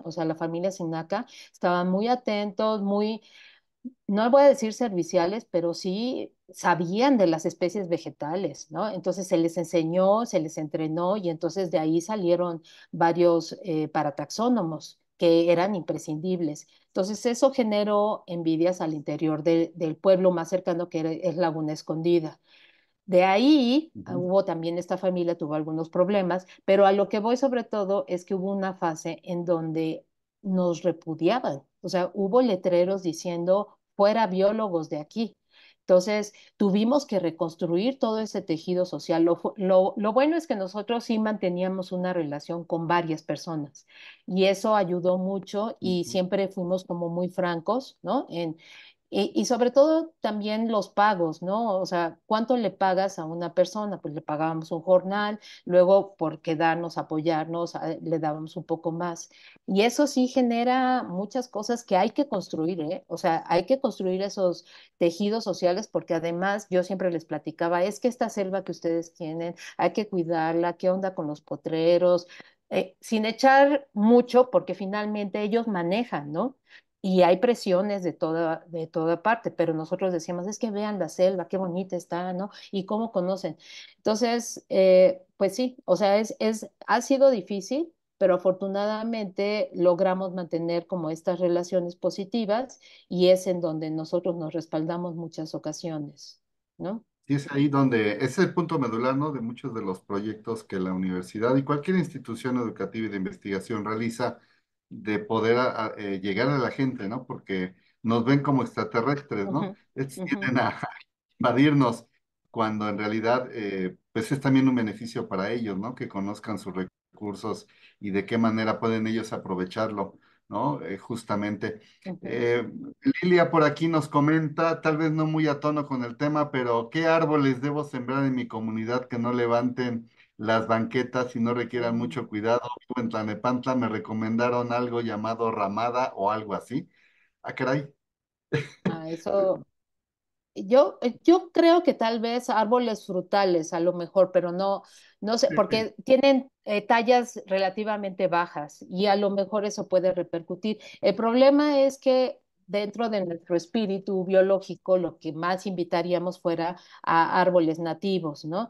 o sea, la familia Sinaca estaba muy atentos, muy no voy a decir serviciales, pero sí sabían de las especies vegetales, ¿no? Entonces se les enseñó, se les entrenó y entonces de ahí salieron varios eh, parataxónomos que eran imprescindibles. Entonces eso generó envidias al interior del pueblo más cercano que es Laguna Escondida. De ahí ah, hubo también esta familia, tuvo algunos problemas, pero a lo que voy sobre todo es que hubo una fase en donde nos repudiaban, o sea, hubo letreros diciendo, fuera biólogos de aquí. Entonces, tuvimos que reconstruir todo ese tejido social. Lo, bueno es que nosotros sí manteníamos una relación con varias personas y eso ayudó mucho y siempre fuimos como muy francos, ¿no? En, y, sobre todo también los pagos, ¿no? O sea, ¿cuánto le pagas a una persona? Pues le pagábamos un jornal, luego por quedarnos, apoyarnos, le dábamos un poco más. Y eso sí genera muchas cosas que hay que construir, ¿eh? O sea, hay que construir esos tejidos sociales porque además yo siempre les platicaba, es que esta selva que ustedes tienen, hay que cuidarla, ¿qué onda con los potreros? Eh, sin echar mucho, porque finalmente ellos manejan, ¿no? y hay presiones de toda, de toda parte, pero nosotros decíamos, es que vean la selva, qué bonita está, ¿no? Y cómo conocen. Entonces, eh, pues sí, o sea, es, ha sido difícil, pero afortunadamente logramos mantener como estas relaciones positivas y es en donde nosotros nos respaldamos muchas ocasiones, ¿no? Y es ahí donde es el punto medular ¿no? de muchos de los proyectos que la universidad y cualquier institución educativa y de investigación realiza de poder eh, llegar a la gente, ¿no? Porque nos ven como extraterrestres, ¿no? Uh a invadirnos cuando en realidad eh, pues es también un beneficio para ellos, ¿no? Que conozcan sus recursos y de qué manera pueden ellos aprovecharlo, ¿no? Eh, justamente. Lilia por aquí nos comenta, tal vez no muy a tono con el tema, pero ¿qué árboles debo sembrar en mi comunidad que no levanten las banquetas si no requieran mucho cuidado. en Tlanepantla, me recomendaron algo llamado ramada o algo así. Ah, caray. Ah, eso. Yo, eh, yo creo que tal vez árboles frutales a lo mejor, pero no, no sé, porque tienen eh, tallas relativamente bajas y a lo mejor eso puede repercutir. El problema es que dentro de nuestro espíritu biológico, lo que más invitaríamos fuera a árboles nativos, ¿no?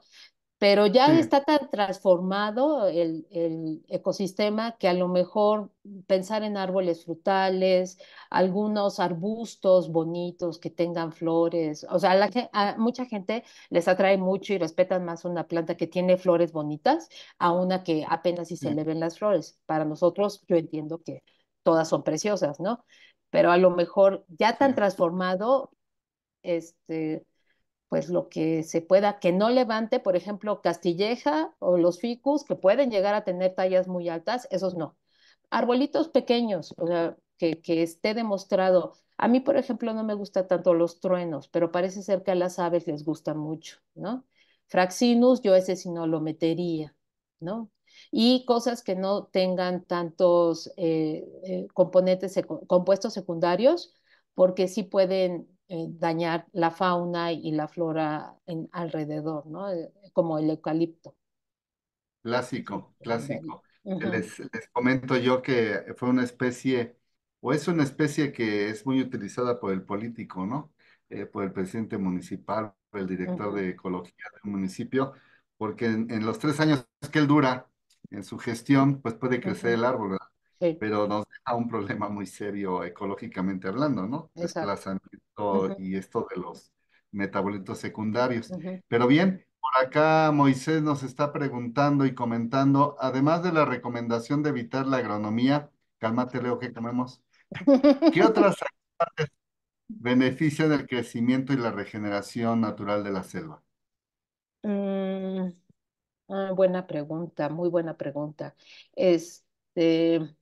pero ya está tan transformado el, ecosistema que a lo mejor pensar en árboles frutales, algunos arbustos bonitos que tengan flores, o sea, a, mucha gente les atrae mucho y respetan más una planta que tiene flores bonitas a una que apenas si se le ven las flores. Para nosotros yo entiendo que todas son preciosas, ¿no? Pero a lo mejor ya tan transformado, este, pues lo que se pueda, que no levante, por ejemplo, Castilleja o los ficus, que pueden llegar a tener tallas muy altas, esos no. Arbolitos pequeños, o sea, que, que esté demostrado. A mí, por ejemplo, no me gustan tanto los truenos, pero parece ser que a las aves les gusta mucho, ¿no? Fraxinus, yo ese sí no lo metería, ¿no? Y cosas que no tengan tantos eh, eh, componentes, compuestos secundarios, porque sí pueden eh, dañar la fauna y la flora en alrededor, ¿no? Eh, como el eucalipto. Clásico, clásico. les, comento yo que fue una especie, o es una especie que es muy utilizada por el político, ¿no? Eh, por el presidente municipal, por el director de ecología del municipio, porque en, los tres años que él dura en su gestión, pues puede crecer el árbol, pero nos deja un problema muy serio ecológicamente hablando, ¿no? y esto de los metabolitos secundarios. Pero bien, por acá Moisés nos está preguntando y comentando, además de la recomendación de evitar la agronomía, cálmate Leo, que comemos? ¿Qué otras actividades benefician el crecimiento y la regeneración natural de la selva? Mm, ah, buena pregunta, muy buena pregunta. Este,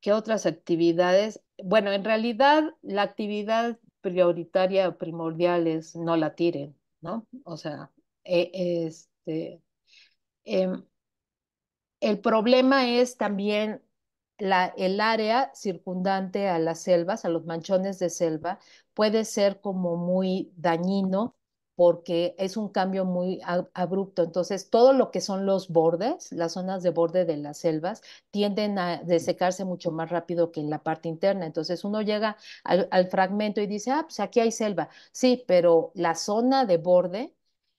¿qué otras actividades? Bueno, en realidad la actividad prioritaria, primordial es no la tiren, ¿no? O sea, e, este, em, el problema es también la, el área circundante a las selvas, a los manchones de selva, puede ser como muy dañino porque es un cambio muy abrupto. Entonces, todo lo que son los bordes, las zonas de borde de las selvas, tienden a desecarse mucho más rápido que en la parte interna. Entonces, uno llega al, fragmento y dice, ah, pues aquí hay selva. Sí, pero la zona de borde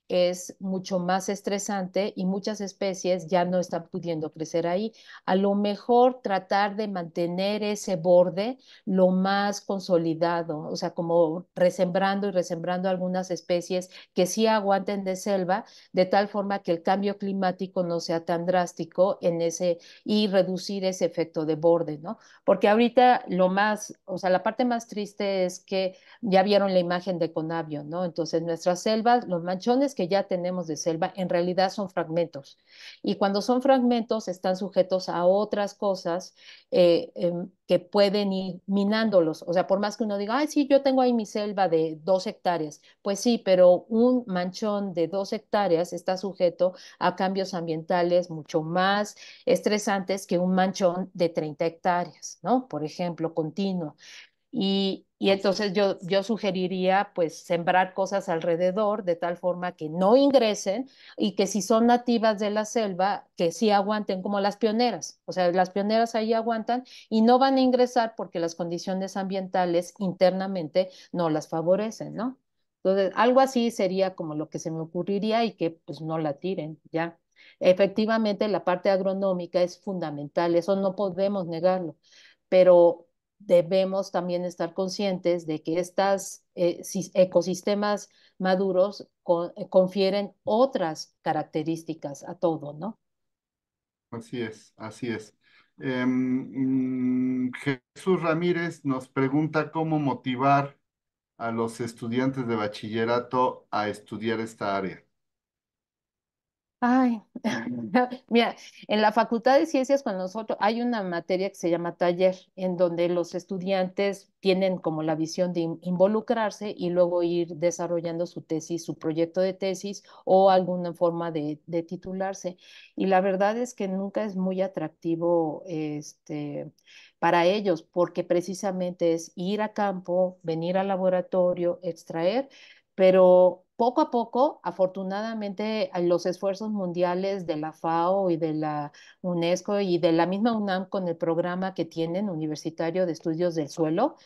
es mucho más estresante y muchas especies ya no están pudiendo crecer ahí. A lo mejor tratar de mantener ese borde lo más consolidado, o sea, como resembrando y resembrando algunas especies que sí aguanten de selva, de tal forma que el cambio climático no sea tan drástico en ese y reducir ese efecto de borde, ¿no? Porque ahorita lo más, o sea, la parte más triste es que ya vieron la imagen de Conavio, ¿no? Entonces, nuestras selvas, los manchones ya tenemos de selva en realidad son fragmentos. Y cuando son fragmentos están sujetos a otras cosas eh, em, que pueden ir minándolos. O sea, por más que uno diga, ay, sí, yo tengo ahí mi selva de dos hectáreas. Pues sí, pero un manchón de dos hectáreas está sujeto a cambios ambientales mucho más estresantes que un manchón de 30 hectáreas, ¿no? Por ejemplo, continuo. Y y entonces yo, yo sugeriría pues sembrar cosas alrededor de tal forma que no ingresen y que si son nativas de la selva, que sí aguanten como las pioneras. O sea, las pioneras ahí aguantan y no van a ingresar porque las condiciones ambientales internamente no las favorecen, ¿no? Entonces, algo así sería como lo que se me ocurriría y que pues no la tiren, ¿ya? Efectivamente, la parte agronómica es fundamental, eso no podemos negarlo, pero debemos también estar conscientes de que estos eh, ecosistemas maduros eh, confieren otras características a todo, ¿no? Así es, así es. Em, mm, Jesús Ramírez nos pregunta cómo motivar a los estudiantes de bachillerato a estudiar esta área. Ay, mira, en la Facultad de Ciencias con nosotros hay una materia que se llama taller, en donde los estudiantes tienen como la visión de involucrarse y luego ir desarrollando su tesis, su proyecto de tesis o alguna forma de, titularse. Y la verdad es que nunca es muy atractivo este, para ellos, porque precisamente es ir a campo, venir al laboratorio, extraer, pero poco a poco, afortunadamente, los esfuerzos mundiales de la FAO y de la UNESCO y de la misma UNAM con el programa que tienen universitario de estudios del suelo,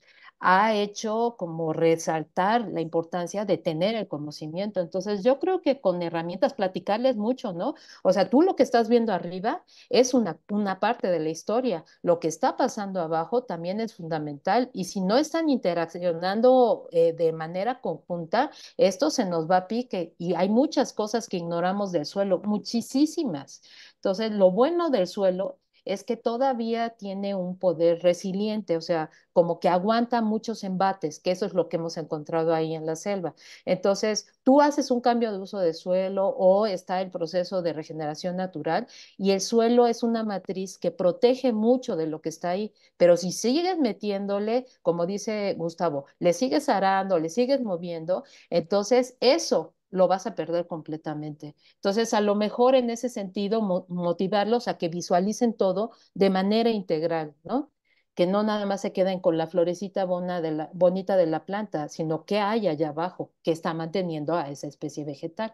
ha hecho como resaltar la importancia de tener el conocimiento. Entonces, yo creo que con herramientas platicarles mucho, ¿no? O sea, tú lo que estás viendo arriba es una, una parte de la historia. Lo que está pasando abajo también es fundamental. Y si no están interaccionando eh, de manera conjunta, esto se nos va a pique. Y hay muchas cosas que ignoramos del suelo, muchísimas. Entonces, lo bueno del suelo es que todavía tiene un poder resiliente, o sea, como que aguanta muchos embates, que eso es lo que hemos encontrado ahí en la selva. Entonces, tú haces un cambio de uso de suelo o está el proceso de regeneración natural y el suelo es una matriz que protege mucho de lo que está ahí, pero si sigues metiéndole, como dice Gustavo, le sigues arando, le sigues moviendo, entonces eso lo vas a perder completamente. Entonces, a lo mejor en ese sentido, motivarlos a que visualicen todo de manera integral, ¿no? Que no nada más se queden con la florecita bonita de la planta, sino que hay allá abajo que está manteniendo a esa especie vegetal.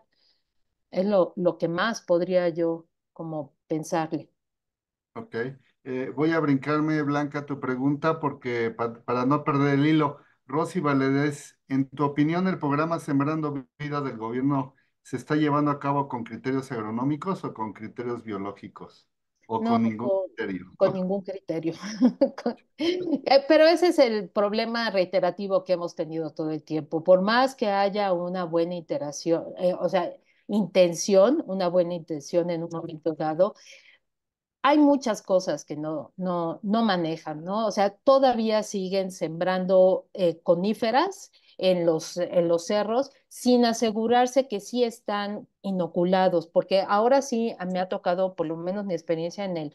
Es lo, que más podría yo como pensarle. Ok. Eh, voy a brincarme, Blanca, tu pregunta porque para no perder el hilo. Rosy valedes en tu opinión, ¿el programa Sembrando Vida del gobierno se está llevando a cabo con criterios agronómicos o con criterios biológicos? ¿O con ningún criterio? Con ningún criterio. Eh, pero ese es el problema reiterativo que hemos tenido todo el tiempo. Por más que haya una buena interacción, eh, o sea, intención, una buena intención en un momento dado, hay muchas cosas que no, no, no manejan, ¿no? O sea, todavía siguen sembrando eh, coníferas en los, en los cerros sin asegurarse que sí están inoculados, porque ahora sí me ha tocado, por lo menos mi experiencia en el,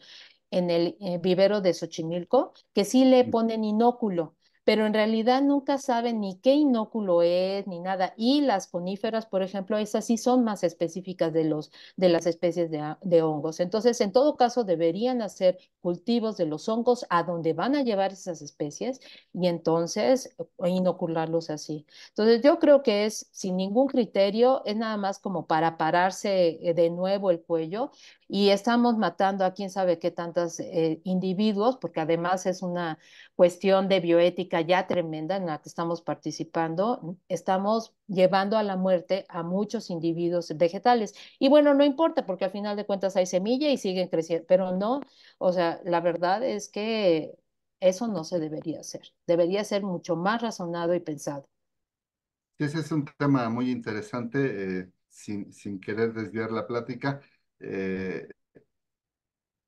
en el eh, vivero de Xochimilco, que sí le ponen inóculo pero en realidad nunca saben ni qué inóculo es ni nada. Y las coníferas, por ejemplo, esas sí son más específicas de, los, de las especies de, hongos. Entonces, en todo caso, deberían hacer cultivos de los hongos a donde van a llevar esas especies y entonces e inocularlos así. Entonces, yo creo que es sin ningún criterio, es nada más como para pararse eh, de nuevo el cuello y estamos matando a quién sabe qué tantos eh, individuos, porque además es una cuestión de bioética ya tremenda en la que estamos participando, estamos llevando a la muerte a muchos individuos vegetales. Y bueno, no importa, porque al final de cuentas hay semilla y siguen creciendo, pero no, o sea, la verdad es que eso no se debería hacer. Debería ser mucho más razonado y pensado. Ese es un tema muy interesante, eh, sin, sin, querer desviar la plática. Eh,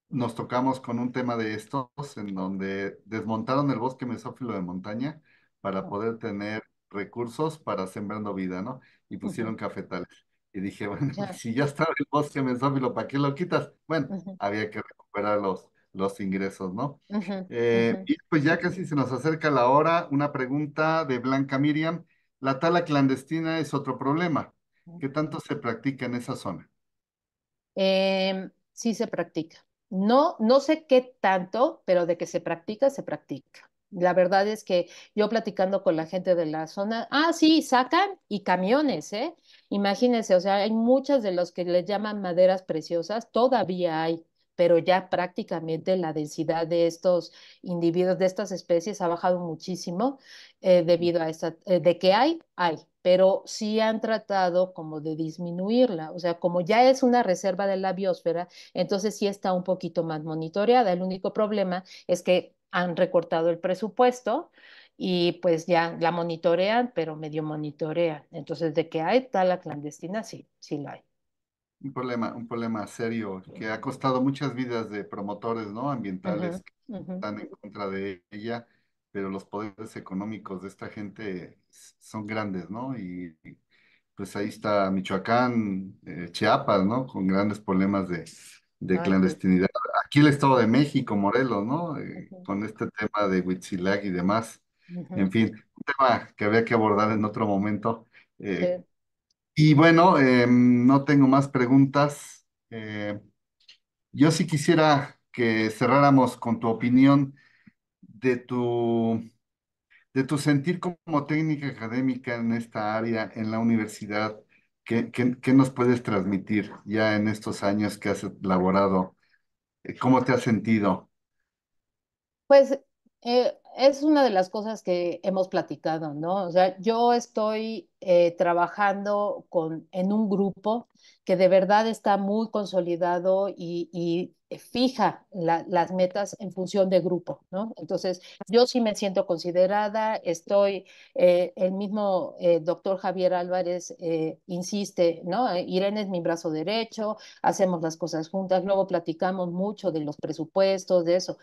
nos tocamos con un tema de estos en donde desmontaron el bosque mesófilo de montaña para ah. poder tener recursos para sembrando vida, ¿no? Y pusieron cafetales. Y dije, bueno, pues, si ya estaba el bosque mesófilo, ¿para qué lo quitas? Bueno, había que recuperar los, los ingresos, ¿no? Eh, y pues ya casi se nos acerca la hora, una pregunta de Blanca Miriam. La tala clandestina es otro problema. ¿Qué tanto se practica en esa zona? Em, sí se practica. No, no sé qué tanto, pero de que se practica, se practica. La verdad es que yo platicando con la gente de la zona, ah, sí, sacan y camiones, ¿eh? Imagínense, o sea, hay muchas de los que les llaman maderas preciosas, todavía hay, pero ya prácticamente la densidad de estos individuos, de estas especies, ha bajado muchísimo eh, debido a esta, eh, de que hay, hay, pero sí han tratado como de disminuirla, o sea, como ya es una reserva de la biosfera, entonces sí está un poquito más monitoreada. El único problema es que han recortado el presupuesto y pues ya la monitorean, pero medio monitorean. Entonces, de que hay tala clandestina, sí, sí la hay. Un problema, un problema serio que ha costado muchas vidas de promotores, ¿no? Ambientales que están en contra de ella pero los poderes económicos de esta gente son grandes, ¿no? Y pues ahí está Michoacán, eh, Chiapas, ¿no? Con grandes problemas de, pues. clandestinidad. Aquí el Estado de México, Morelos, ¿no? Eh, con este tema de Huitzilac y demás. En fin, un tema que había que abordar en otro momento. Eh, y bueno, em, no tengo más preguntas. yo sí quisiera que cerráramos con tu opinión de tu, de tu sentir como técnica académica en esta área, en la universidad, ¿qué, qué, nos puedes transmitir ya en estos años que has elaborado? Eh, ¿Cómo te has sentido? Pues eh, es una de las cosas que hemos platicado, ¿no? O sea, yo estoy eh, trabajando con, en un grupo que de verdad está muy consolidado y eh, fija las metas en función de grupo, ¿no? Entonces, yo sí me siento considerada, estoy, eh, el mismo eh, doctor Javier Álvarez insiste, ¿no? Irene es mi brazo derecho, hacemos las cosas juntas, luego platicamos mucho de los presupuestos, de eso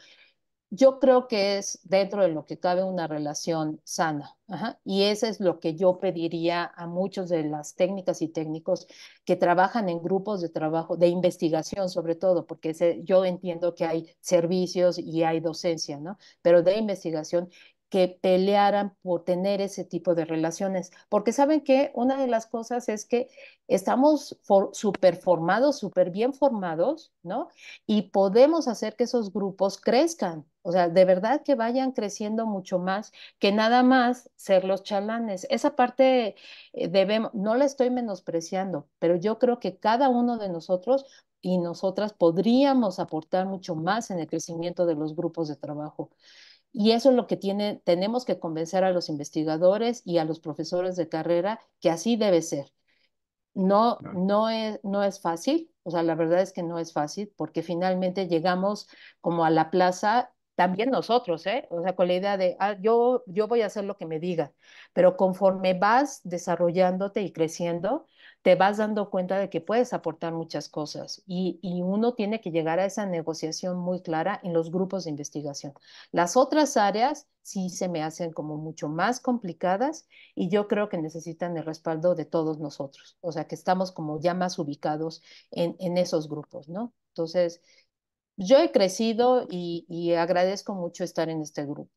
yo creo que es dentro de lo que cabe una relación sana. Y eso es lo que yo pediría a muchos de las técnicas y técnicos que trabajan en grupos de trabajo, de investigación sobre todo, porque yo entiendo que hay servicios y hay docencia, ¿no? Pero de investigación que pelearan por tener ese tipo de relaciones, porque saben que una de las cosas es que estamos super formados, súper bien formados, ¿no? Y podemos hacer que esos grupos crezcan, o sea, de verdad que vayan creciendo mucho más que nada más ser los chalanes. Esa parte eh, debemos, no la estoy menospreciando, pero yo creo que cada uno de nosotros y nosotras podríamos aportar mucho más en el crecimiento de los grupos de trabajo. Y eso es lo que tiene, tenemos que convencer a los investigadores y a los profesores de carrera que así debe ser. No, no, es, no es fácil, o sea, la verdad es que no es fácil porque finalmente llegamos como a la plaza también nosotros, ¿eh? O sea, con la idea de, ah, yo, yo voy a hacer lo que me diga, pero conforme vas desarrollándote y creciendo, te vas dando cuenta de que puedes aportar muchas cosas y, uno tiene que llegar a esa negociación muy clara en los grupos de investigación. Las otras áreas sí se me hacen como mucho más complicadas y yo creo que necesitan el respaldo de todos nosotros, o sea, que estamos como ya más ubicados en, en esos grupos, ¿no? Entonces, yo he crecido y, agradezco mucho estar en este grupo.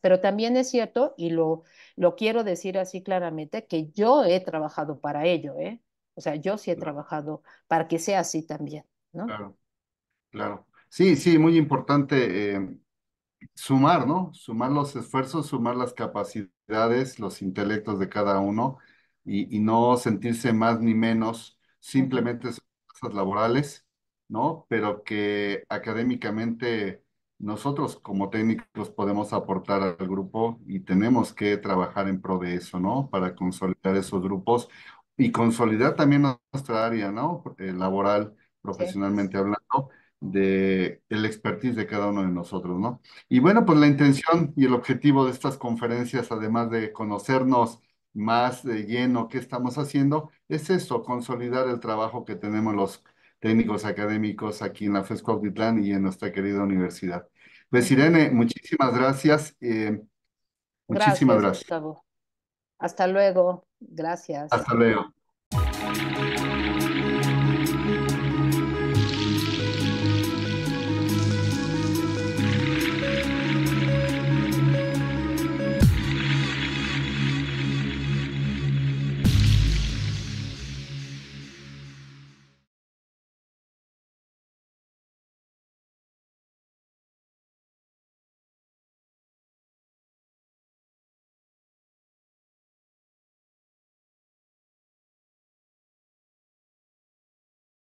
Pero también es cierto, y lo, lo quiero decir así claramente, que yo he trabajado para ello, ¿eh? O sea, yo sí he trabajado para que sea así también, Claro, claro. Sí, sí, muy importante eh, sumar, ¿no? Sumar los esfuerzos, sumar las capacidades, los intelectos de cada uno y, no sentirse más ni menos, simplemente esas cosas laborales pero que académicamente nosotros como técnicos podemos aportar al grupo y tenemos que trabajar en pro de eso, ¿no? Para consolidar esos grupos y consolidar también nuestra área, ¿no? Eh, laboral, profesionalmente hablando, de el expertise de cada uno de nosotros, ¿no? Y bueno, pues la intención y el objetivo de estas conferencias, además de conocernos más de lleno qué estamos haciendo, es eso, consolidar el trabajo que tenemos los técnicos académicos aquí en la FESCO Autitlán y en nuestra querida universidad. Pues Irene, muchísimas gracias. Eh, muchísimas gracias. Hasta luego. Gracias. Hasta luego.